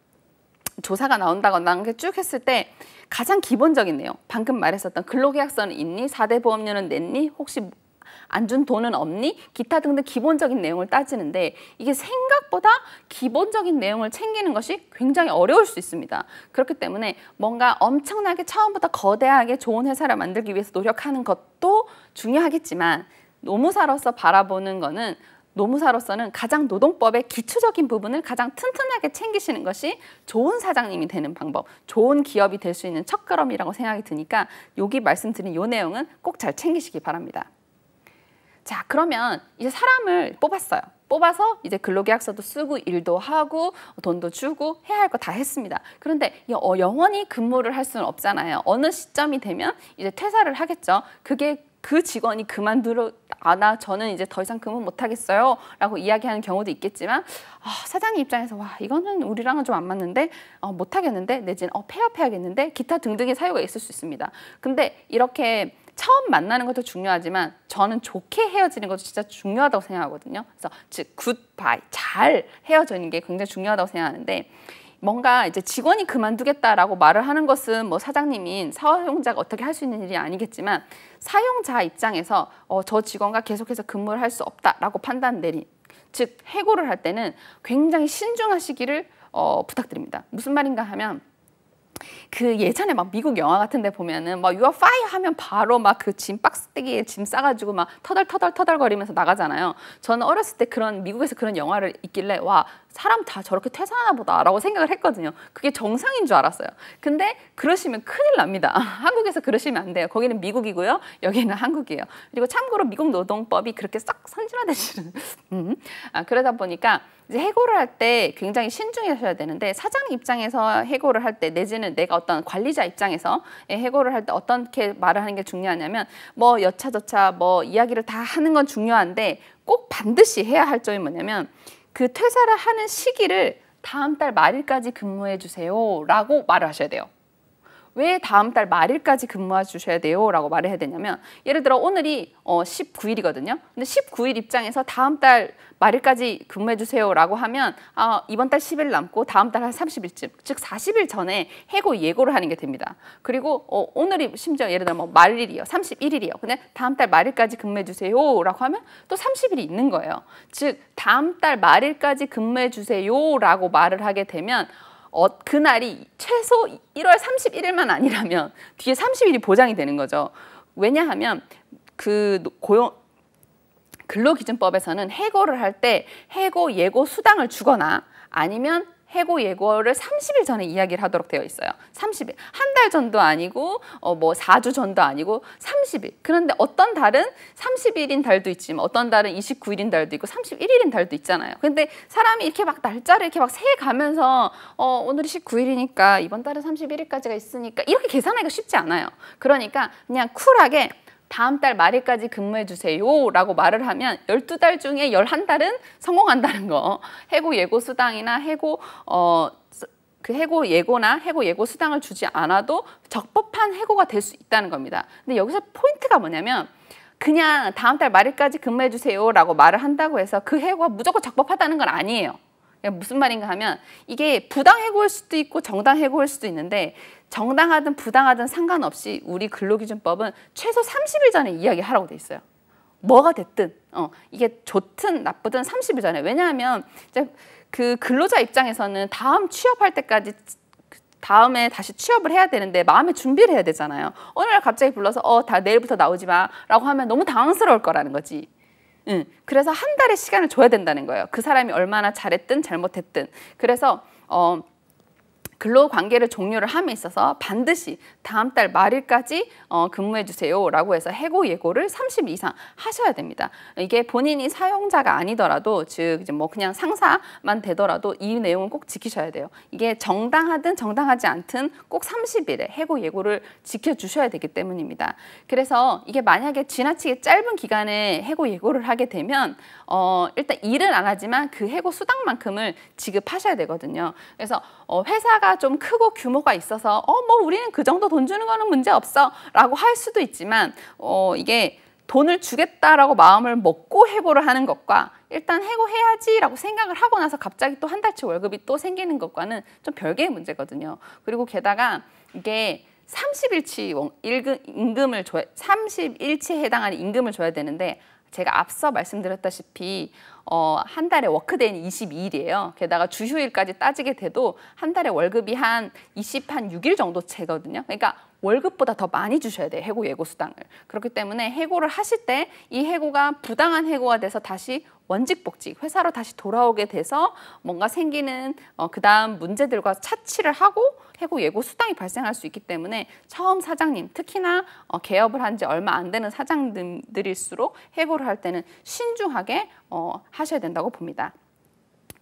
Speaker 1: 조사가 나온다거나 하는 게쭉 했을 때 가장 기본적인 내용 방금 말했었던 근로계약서는 있니? 사대 보험료는 냈니? 혹시 안준 돈은 없니? 기타 등등 기본적인 내용을 따지는데 이게 생각보다 기본적인 내용을 챙기는 것이 굉장히 어려울 수 있습니다. 그렇기 때문에 뭔가 엄청나게 처음부터 거대하게 좋은 회사를 만들기 위해서 노력하는 것도 중요하겠지만 노무사로서 바라보는 거는 노무사로서는 가장 노동법의 기초적인 부분을 가장 튼튼하게 챙기시는 것이 좋은 사장님이 되는 방법, 좋은 기업이 될 수 있는 첫걸음이라고 생각이 드니까 여기 말씀드린 이 내용은 꼭 잘 챙기시기 바랍니다. 자 그러면 이제 사람을 뽑았어요. 뽑아서 이제 근로계약서도 쓰고 일도 하고 돈도 주고 해야 할 거 다 했습니다. 그런데 어, 영원히 근무를 할 수는 없잖아요. 어느 시점이 되면 이제 퇴사를 하겠죠. 그게 그 직원이 그만두러 아나 저는 이제 더 이상 근무 못하겠어요 라고 이야기하는 경우도 있겠지만 어, 사장님 입장에서 와 이거는 우리랑은 좀 안 맞는데 어, 못하겠는데 내지는 어, 폐업해야겠는데 기타 등등의 사유가 있을 수 있습니다. 근데 이렇게 처음 만나는 것도 중요하지만 저는 좋게 헤어지는 것도 진짜 중요하다고 생각하거든요. 그래서 즉 굿바이 잘 헤어지는 게 굉장히 중요하다고 생각하는데 뭔가 이제 직원이 그만두겠다라고 말을 하는 것은 뭐 사장님인 사용자가 어떻게 할 수 있는 일이 아니겠지만 사용자 입장에서 어, 저 직원과 계속해서 근무를 할 수 없다라고 판단 내린 즉 해고를 할 때는 굉장히 신중하시기를 어, 부탁드립니다. 무슨 말인가 하면 그 예전에 막 미국 영화 같은데 보면은 막 you a 하면 바로 막 그 짐 박스떼기에 짐 싸가지고 막 터덜터덜 터덜거리면서 나가잖아요. 저는 어렸을 때 그런 미국에서 그런 영화를 있길래 와 사람 다 저렇게 퇴사하나 보다라고 생각을 했거든요. 그게 정상인 줄 알았어요. 근데 그러시면 큰일 납니다. 한국에서 그러시면 안 돼요. 거기는 미국이고요. 여기는 한국이에요. 그리고 참고로 미국 노동법이 그렇게 썩 선진화되지는 음. 아, 그러다 보니까 이제 해고를 할 때 굉장히 신중하셔야 되는데 사장 입장에서 해고를 할 때 내지는 내가 어떤 관리자 입장에서 해고를 할 때 어떻게 말을 하는 게 중요하냐면 뭐 여차저차 뭐 이야기를 다 하는 건 중요한데 꼭 반드시 해야 할 점이 뭐냐면 그 퇴사를 하는 시기를 다음 달 말일까지 근무해 주세요라고 말을 하셔야 돼요. 왜 다음 달 말일까지 근무해 주셔야 돼요? 라고 말을 해야 되냐면 예를 들어 오늘이 어 19일이거든요. 근데 19일 입장에서 다음 달 말일까지 근무해 주세요 라고 하면 아, 이번 달 10일 남고 다음 달 한 30일쯤 즉 40일 전에 해고 예고를 하는 게 됩니다. 그리고 어, 오늘이 심지어 예를 들어 뭐 말일이요. 31일이요. 근데 다음 달 말일까지 근무해 주세요 라고 하면 또 30일이 있는 거예요. 즉 다음 달 말일까지 근무해 주세요 라고 말을 하게 되면 어, 그날이 최소 1월 31일만 아니라면 뒤에 30일이 보장이 되는 거죠. 왜냐하면 그 고용 근로기준법에서는 해고를 할 때 해고 예고 수당을 주거나 아니면 해고 예고를 30일 전에 이야기를 하도록 되어 있어요. 30일. 한 달 전도 아니고 어, 뭐 4주 전도 아니고 30일. 그런데 어떤 달은 30일인 달도 있지만 어떤 달은 29일인 달도 있고 31일인 달도 있잖아요. 근데 사람이 이렇게 막 날짜를 이렇게 막 세가면서 어, 오늘이 19일이니까 이번 달은 31일까지가 있으니까 이렇게 계산하기가 쉽지 않아요. 그러니까 그냥 쿨하게 다음 달 말일까지 근무해 주세요라고 말을 하면 1 2달 중에 1 1 달은 성공한다는 거. 해고 예고 수당이나 해고 어 그 해고 예고나 해고 예고 수당을 주지 않아도 적법한 해고가 될 수 있다는 겁니다. 근데 여기서 포인트가 뭐냐면 그냥 다음 달 말일까지 근무해 주세요라고 말을 한다고 해서 그 해고가 무조건 적법하다는 건 아니에요. 그러니까 무슨 말인가 하면 이게 부당 해고일 수도 있고 정당 해고일 수도 있는데 정당하든 부당하든 상관없이 우리 근로기준법은 최소 30일 전에 이야기하라고 돼 있어요. 뭐가 됐든 어, 이게 좋든 나쁘든 30일 전에 왜냐하면 이제 그 근로자 입장에서는 다음 취업할 때까지 다음에 다시 취업을 해야 되는데 마음의 준비를 해야 되잖아요. 어느 날 갑자기 불러서 어 다 내일부터 나오지 마라고 하면 너무 당황스러울 거라는 거지. 응. 그래서 한 달의 시간을 줘야 된다는 거예요. 그 사람이 얼마나 잘했든 잘못했든. 그래서 어 근로 관계를 종료를 함에 있어서 반드시 다음 달 말일까지 어, 근무해 주세요라고 해서 해고 예고를 30일 이상 하셔야 됩니다. 이게 본인이 사용자가 아니더라도 즉 이제 뭐 그냥 상사만 되더라도 이 내용은 꼭 지키셔야 돼요. 이게 정당하든 정당하지 않든 꼭 30일에 해고 예고를 지켜 주셔야 되기 때문입니다. 그래서 이게 만약에 지나치게 짧은 기간에 해고 예고를 하게 되면 어, 일단 일은 안 하지만 그 해고 수당만큼을 지급하셔야 되거든요. 그래서 어, 회사가 회사가 좀 크고 규모가 있어서 어 뭐 우리는 그 정도 돈 주는 거는 문제 없어라고 할 수도 있지만 어 이게 돈을 주겠다라고 마음을 먹고 해고를 하는 것과 일단 해고해야지라고 생각을 하고 나서 갑자기 또 한 달치 월급이 또 생기는 것과는 좀 별개의 문제거든요. 그리고 게다가 이게 30일치 임금을 줘 30일치에 해당하는 임금을 줘야 되는데 제가 앞서 말씀드렸다시피 어, 한 달에 워크데이는 22일이에요. 게다가 주휴일까지 따지게 돼도 한 달에 월급이 한 20, 한 6일 정도 채거든요. 그러니까 월급보다 더 많이 주셔야 돼요. 해고 예고 수당을. 그렇기 때문에 해고를 하실 때 이 해고가 부당한 해고가 돼서 다시 원직 복직 회사로 다시 돌아오게 돼서 뭔가 생기는 어, 그다음 문제들과 차치를 하고 해고 예고 수당이 발생할 수 있기 때문에 처음 사장님 특히나 어, 개업을 한 지 얼마 안 되는 사장님들일수록 해고를 할 때는 신중하게 어, 하셔야 된다고 봅니다.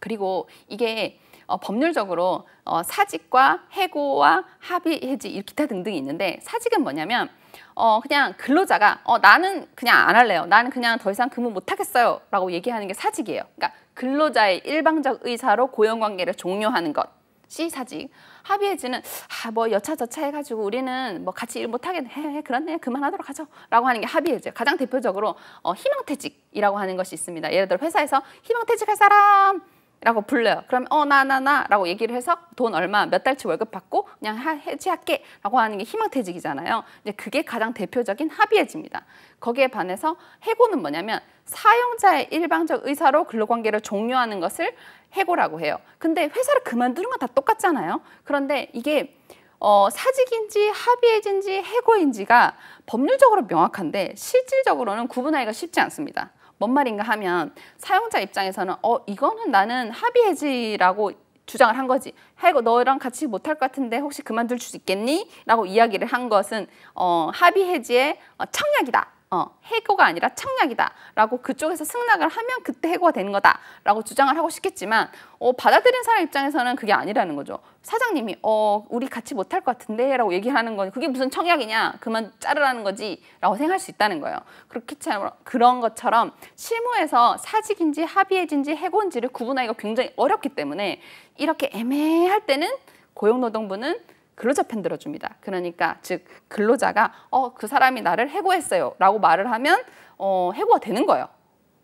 Speaker 1: 그리고 이게 어, 법률적으로 어, 사직과 해고와 합의 해지 기타 등등이 있는데 사직은 뭐냐면 어, 그냥 근로자가 어, 나는 그냥 안 할래요. 나는 그냥 더 이상 근무 못 하겠어요. 라고 얘기하는 게 사직이에요. 그러니까 근로자의 일방적 의사로 고용관계를 종료하는 것이 사직. 합의해지는 아, 뭐 여차저차 해가지고 우리는 뭐 같이 일 못하겠네. 해, 해, 그렇네. 그만하도록 하죠. 라고 하는 게 합의해지예요. 가장 대표적으로 어, 희망퇴직이라고 하는 것이 있습니다. 예를 들어 회사에서 희망퇴직할 사람 라고 불러요. 그러면 어나나나 라고 얘기를 해서 돈 얼마 몇 달치 월급 받고 그냥 해지할게 라고 하는 게 희망퇴직이잖아요. 이제 그게 가장 대표적인 합의해지입니다. 거기에 반해서 해고는 뭐냐면 사용자의 일방적 의사로 근로관계를 종료하는 것을 해고라고 해요. 근데 회사를 그만두는 건 다 똑같잖아요. 그런데 이게 어, 사직인지 합의해진지 해고인지가 법률적으로 명확한데 실질적으로는 구분하기가 쉽지 않습니다. 뭔 말인가 하면 사용자 입장에서는 어 이거는 나는 합의해지라고 주장을 한 거지. 해고 너랑 같이 못할 것 같은데 혹시 그만둘 수 있겠니? 라고 이야기를 한 것은 어, 합의 해지의 청약이다. 어, 해고가 아니라 청약이다라고 그쪽에서 승낙을 하면 그때 해고가 되는 거다라고 주장을 하고 싶겠지만 어, 받아들인 사람 입장에서는 그게 아니라는 거죠. 사장님이 어 우리 같이 못할 것 같은데라고 얘기하는 건 그게 무슨 청약이냐 그만 자르라는 거지라고 생각할 수 있다는 거예요. 그렇게 참 그런 것처럼 실무에서 사직인지 합의해진지 해고인지를 구분하기가 굉장히 어렵기 때문에 이렇게 애매할 때는 고용노동부는 근로자 편들어 줍니다. 그러니까 즉 근로자가 어 그 사람이 나를 해고했어요라고 말을 하면 어 해고가 되는 거예요.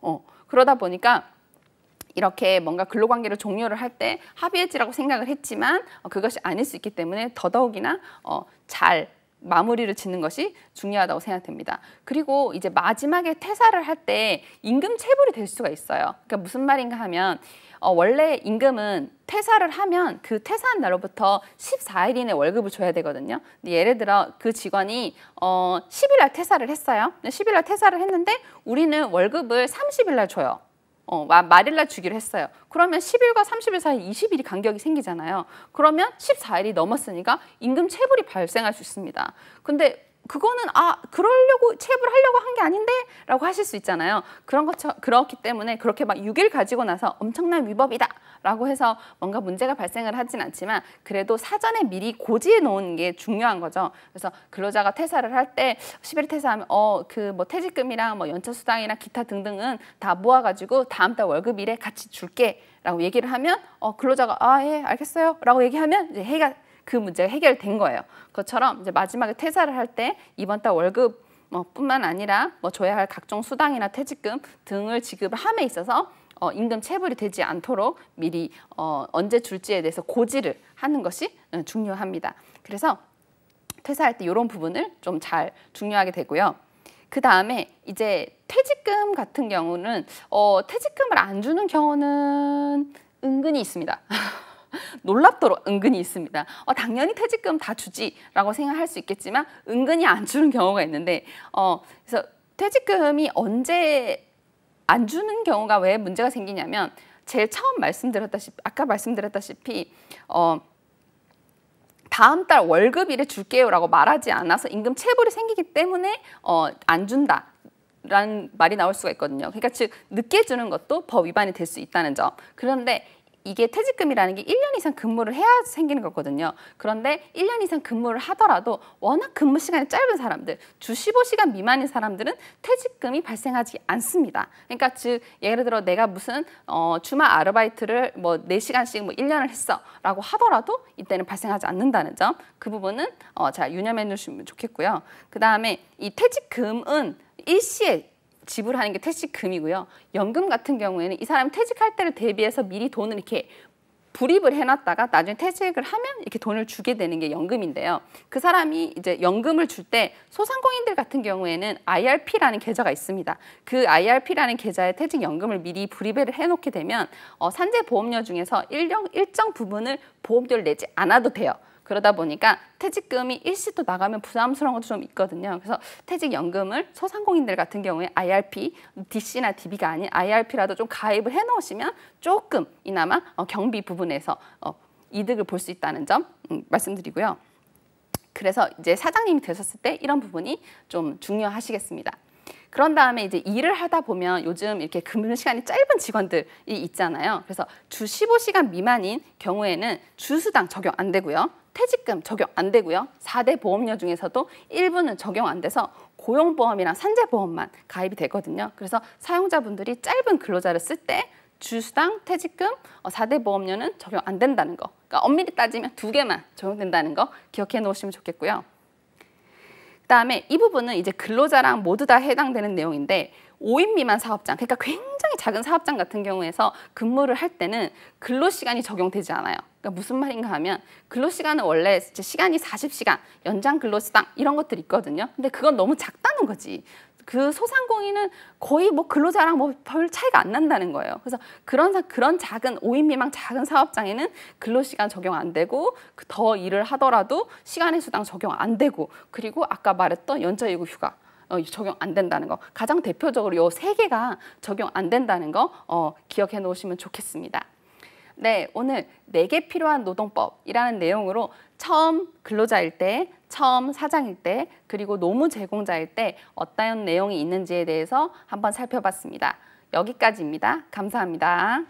Speaker 1: 어 그러다 보니까 이렇게 뭔가 근로관계를 종료를 할 때 합의했지라고 생각을 했지만 어, 그것이 아닐 수 있기 때문에 더더욱이나 어, 잘 마무리를 짓는 것이 중요하다고 생각됩니다. 그리고 이제 마지막에 퇴사를 할 때 임금 체불이 될 수가 있어요. 그러니까 무슨 말인가 하면 어, 원래 임금은 퇴사를 하면 그 퇴사한 날로부터 14일 이내 월급을 줘야 되거든요. 근데 예를 들어 그 직원이 어, 10일 날 퇴사를 했어요. 10일 날 퇴사를 했는데 우리는 월급을 30일 날 줘요. 어, 말일날 주기로 했어요. 그러면 10일과 30일 사이 20일이 간격이 생기잖아요. 그러면 14일이 넘었으니까 임금 체불이 발생할 수 있습니다. 근데 그거는 아 그러려고 체입을 하려고 한 게 아닌데라고 하실 수 있잖아요. 그런 것처 그렇기 때문에 그렇게 막 6일 가지고 나서 엄청난 위법이다라고 해서 뭔가 문제가 발생을 하진 않지만 그래도 사전에 미리 고지해 놓은 게 중요한 거죠. 그래서 근로자가 퇴사를 할 때 10일 퇴사하면 어그 뭐 퇴직금이랑 뭐 연차 수당이나 기타 등등은 다 모아가지고 다음 달 월급일에 같이 줄게. 라고 얘기를 하면 어 근로자가 아예 알겠어요 라고 얘기하면 이제 해가 그 문제가 해결된 거예요. 그것처럼 이제 마지막에 퇴사를 할 때 이번 달 월급 뭐 뿐만 아니라 뭐 줘야 할 각종 수당이나 퇴직금 등을 지급 함에 있어서 어, 임금 체불이 되지 않도록 미리 어, 언제 줄지에 대해서 고지를 하는 것이 예, 중요합니다. 그래서 퇴사할 때 이런 부분을 좀 잘 중요하게 되고요. 그 다음에 이제 퇴직금 같은 경우는 어, 퇴직금을 안 주는 경우는 은근히 있습니다. 놀랍도록 은근히 있습니다. 어, 당연히 퇴직금 다 주지라고 생각할 수 있겠지만 은근히 안 주는 경우가 있는데 어, 그래서 퇴직금이 언제 안 주는 경우가 왜 문제가 생기냐면 제일 처음 말씀드렸다시피 아까 말씀드렸다시피 어, 다음 달 월급일에 줄게요라고 말하지 않아서 임금 체불이 생기기 때문에 어, 안 준다. 라는 말이 나올 수가 있거든요. 그러니까 즉 늦게 주는 것도 법 위반이 될 수 있다는 점. 그런데 이게 퇴직금이라는 게 1년 이상 근무를 해야 생기는 거거든요. 그런데 1년 이상 근무를 하더라도 워낙 근무 시간이 짧은 사람들, 주 15시간 미만인 사람들은 퇴직금이 발생하지 않습니다. 그러니까 즉 예를 들어 내가 무슨 어, 주말 아르바이트를 뭐 4시간씩 뭐 1년을 했어라고 하더라도 이때는 발생하지 않는다는 점. 그 부분은 어, 잘 유념해 놓으시면 좋겠고요. 그다음에 이 퇴직금은 일시에 지불하는 게 퇴직금이고요. 연금 같은 경우에는 이사람 퇴직할 때를 대비해서 미리 돈을 이렇게 불입을 해놨다가 나중에 퇴직을 하면 이렇게 돈을 주게 되는 게 연금인데요. 그 사람이 이제 연금을 줄 때 소상공인들 같은 경우에는 IRP라는 계좌가 있습니다. 그 IRP라는 계좌에 퇴직연금을 미리 불입을 해놓게 되면 어, 산재보험료 중에서 일정, 일정 부분을 보험료를 내지 않아도 돼요. 그러다 보니까 퇴직금이 일시또 나가면 부담스러운 것도 좀 있거든요. 그래서 퇴직연금을 소상공인들 같은 경우에 IRP, DC나 DB가 아닌 IRP라도 좀 가입을 해놓으시면 조금이나마 어, 경비 부분에서 어, 이득을 볼 수 있다는 점 음, 말씀드리고요. 그래서 이제 사장님이 되셨을 때 이런 부분이 좀 중요하시겠습니다. 그런 다음에 이제 일을 하다 보면 요즘 이렇게 근무 시간이 짧은 직원들이 있잖아요. 그래서 주 15시간 미만인 경우에는 주수당 적용 안 되고요. 퇴직금 적용 안 되고요. 4대 보험료 중에서도 일부는 적용 안 돼서 고용보험이랑 산재보험만 가입이 되거든요. 그래서 사용자분들이 짧은 근로자를 쓸 때 주수당 퇴직금 4대 어, 보험료는 적용 안 된다는 거. 그러니까 엄밀히 따지면 두 개만 적용된다는 거 기억해 놓으시면 좋겠고요. 그다음에 이 부분은 이제 근로자랑 모두 다 해당되는 내용인데 5인 미만 사업장, 그러니까 굉장히 작은 사업장 같은 경우에서 근무를 할 때는 근로시간이 적용되지 않아요. 그러니까 무슨 말인가 하면 근로시간은 원래 시간이 40시간, 연장 근로수당 이런 것들이 있거든요. 근데 그건 너무 작다는 거지. 그 소상공인은 거의 뭐 근로자랑 뭐 별 차이가 안 난다는 거예요. 그래서 그런 사, 그런 작은 오인 미만 작은 사업장에는 근로시간 적용 안 되고 그 더 일을 하더라도 시간의 수당 적용 안 되고 그리고 아까 말했던 연차유급 휴가 어, 적용 안 된다는 거 가장 대표적으로 요 세 개가 적용 안 된다는 거 어, 기억해 놓으시면 좋겠습니다. 네, 오늘 내게 네 필요한 노동법이라는 내용으로 처음 근로자일 때, 처음 사장일 때, 그리고 노무 제공자일 때 어떤 내용이 있는지에 대해서 한번 살펴봤습니다. 여기까지입니다. 감사합니다.